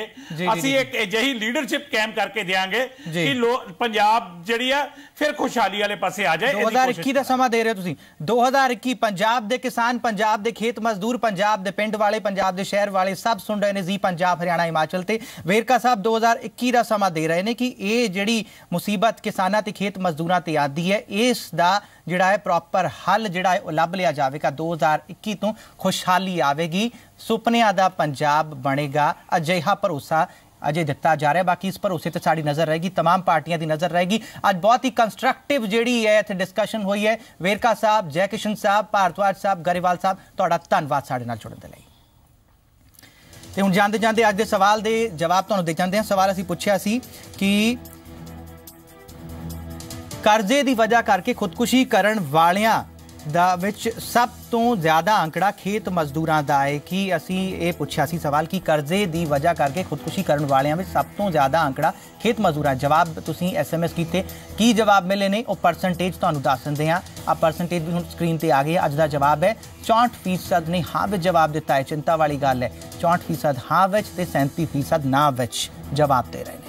ਅਸੀਂ ਇੱਕ ਅਜਿਹੀ ਲੀਡਰਸ਼ਿਪ ਕੈਂਪ ਕਰਕੇ ਦੇਾਂਗੇ ਕਿ ਪੰਜਾਬ ਜਿਹੜੀ ਆ ਫਿਰ ਖੁਸ਼ਹਾਲੀ ਵਾਲੇ ਪਾਸੇ ਆ ਜਾਏ 2021 ਦਾ ਸਮਾਂ ਦੇ ਰਹੇ ਤੁਸੀਂ 2021 ਪੰਜਾਬ ਦੇ ਕਿਸਾਨ ਪੰਜਾਬ ਦੇ ਖੇਤ ਮਜ਼ਦੂਰ ਪੰਜਾਬ ਦੇ ਪਿੰਡ ਵਾਲੇ ਪੰਜਾਬ ਦੇ ਸ਼ਹਿਰ ਵਾਲੇ ਸਭ ਸੁਣ ਰਹੇ ਨੇ ਜੀ ਪੰਜਾਬ ਹਰਿਆਣਾ ਹਿਮਾਚਲ ਤੇ ਵੇਰਕਾ ਸਾਹਿਬ 2021 ਦਾ ਸਮਾਂ ਦੇ ਰਹੇ ਨੇ ਕਿ ਇਹ ਜਿਹੜੀ ਮੁਸੀਬਤ ਕਿਸਾਨਾਂ ਤੇ ਖੇਤ ਮਜ਼ਦੂਰਾਂ ਤੇ ਆਦੀ ਹੈ ਇਸ ਦਾ ਜਿਹੜਾ ਹੈ ਪ੍ਰੋਪਰ ਹੱਲ ਜਿਹੜਾ ਹੈ ਉਹ ਲੱਭ ਲਿਆ ਜਾਵੇਗਾ 2021 ਤੋਂ ਖੁਸ਼ਹਾਲੀ ਆਵੇਗੀ ਸੁਪਨਿਆਂ ਦਾ ਪੰਜਾਬ ਬਣੇਗਾ ਅਜਿਹਾ ਭਰੋਸਾ ਅਜੇ ਦਿੱਤਾ ਜਾ ਰਿਹਾ ਬਾਕੀ ਇਸ ਉਸੇ ਤੇ ਸਾਡੀ ਨਜ਼ਰ ਰਹੇਗੀ तमाम ਪਾਰਟੀਆਂ ਦੀ ਨਜ਼ਰ ਰਹੇਗੀ ਅੱਜ ਬਹੁਤ ਹੀ ਕੰਸਟਰਕਟਿਵ ਜਿਹੜੀ ਹੈ ਇੱਥੇ ਡਿਸਕਸ਼ਨ ਹੋਈ ਹੈ ਵੇਰਕਾ ਸਾਹਿਬ ਜੈਕਿਸ਼ਨ ਸਾਹਿਬ ਭਾਰਤਵਾਜ ਸਾਹਿਬ ਗਰੇਵਾਲ ਸਾਹਿਬ ਤੁਹਾਡਾ ਧੰਨਵਾਦ ਸਾਡੇ ਨਾਲ ਜੁੜਨ ਦੇ ਲਈ ਤੇ ਹੁਣ ਜਾਂਦੇ ਜਾਂਦੇ ਅੱਜ ਦੇ ਸਵਾਲ ਦੇ ਜਵਾਬ ਤੁਹਾਨੂੰ ਦੇ ਜਾਂਦੇ ਹਾਂ ਸਵਾਲ ਅਸੀਂ ਪੁੱਛਿਆ ਸੀ ਕਿ ਕਰਜ਼ੇ ਦੀ ਵਜ੍ਹਾ ਕਰਕੇ ਖੁਦਕੁਸ਼ੀ ਕਰਨ ਵਾਲਿਆਂ ਦਾ ਵਿੱਚ ਸਭ ਤੋਂ ਜ਼ਿਆਦਾ ਅੰਕੜਾ ਖੇਤ ਮਜ਼ਦੂਰਾਂ ਦਾ ਹੈ ਕਿ ਅਸੀਂ ਇਹ ਪੁੱਛਿਆ ਸੀ ਸਵਾਲ ਕਿ ਕਰਜ਼ੇ ਦੀ ਵਜ੍ਹਾ ਕਰਕੇ ਖੁਦਕੁਸ਼ੀ ਕਰਨ ਵਾਲਿਆਂ ਵਿੱਚ ਸਭ ਤੋਂ ਜ਼ਿਆਦਾ ਅੰਕੜਾ ਖੇਤ ਮਜ਼ਦੂਰਾਂ ਜਵਾਬ ਤੁਸੀਂ ਐਸਐਮਐਸ ਕੀਤੇ ਕੀ ਜਵਾਬ ਮਿਲੇ ਨੇ ਉਹ ਪਰਸੈਂਟੇਜ ਤੁਹਾਨੂੰ ਦੱਸ ਦਿੰਦੇ ਆ ਆ ਪਰਸੈਂਟੇਜ ਵੀ ਹੁਣ ਸਕਰੀਨ ਤੇ ਆ ਗਈ ਅੱਜ ਦਾ ਜਵਾਬ ਹੈ 64% ਨੇ ਹਾਂ ਵਿੱਚ ਜਵਾਬ ਦਿੱਤਾ ਹੈ ਚਿੰਤਾ ਵਾਲੀ ਗੱਲ ਹੈ 64% ਹਾਂ ਵਿੱਚ ਤੇ 37% ਨਾ ਵਿੱਚ ਜਵਾਬ ਦੇ ਰਹੇ ਨੇ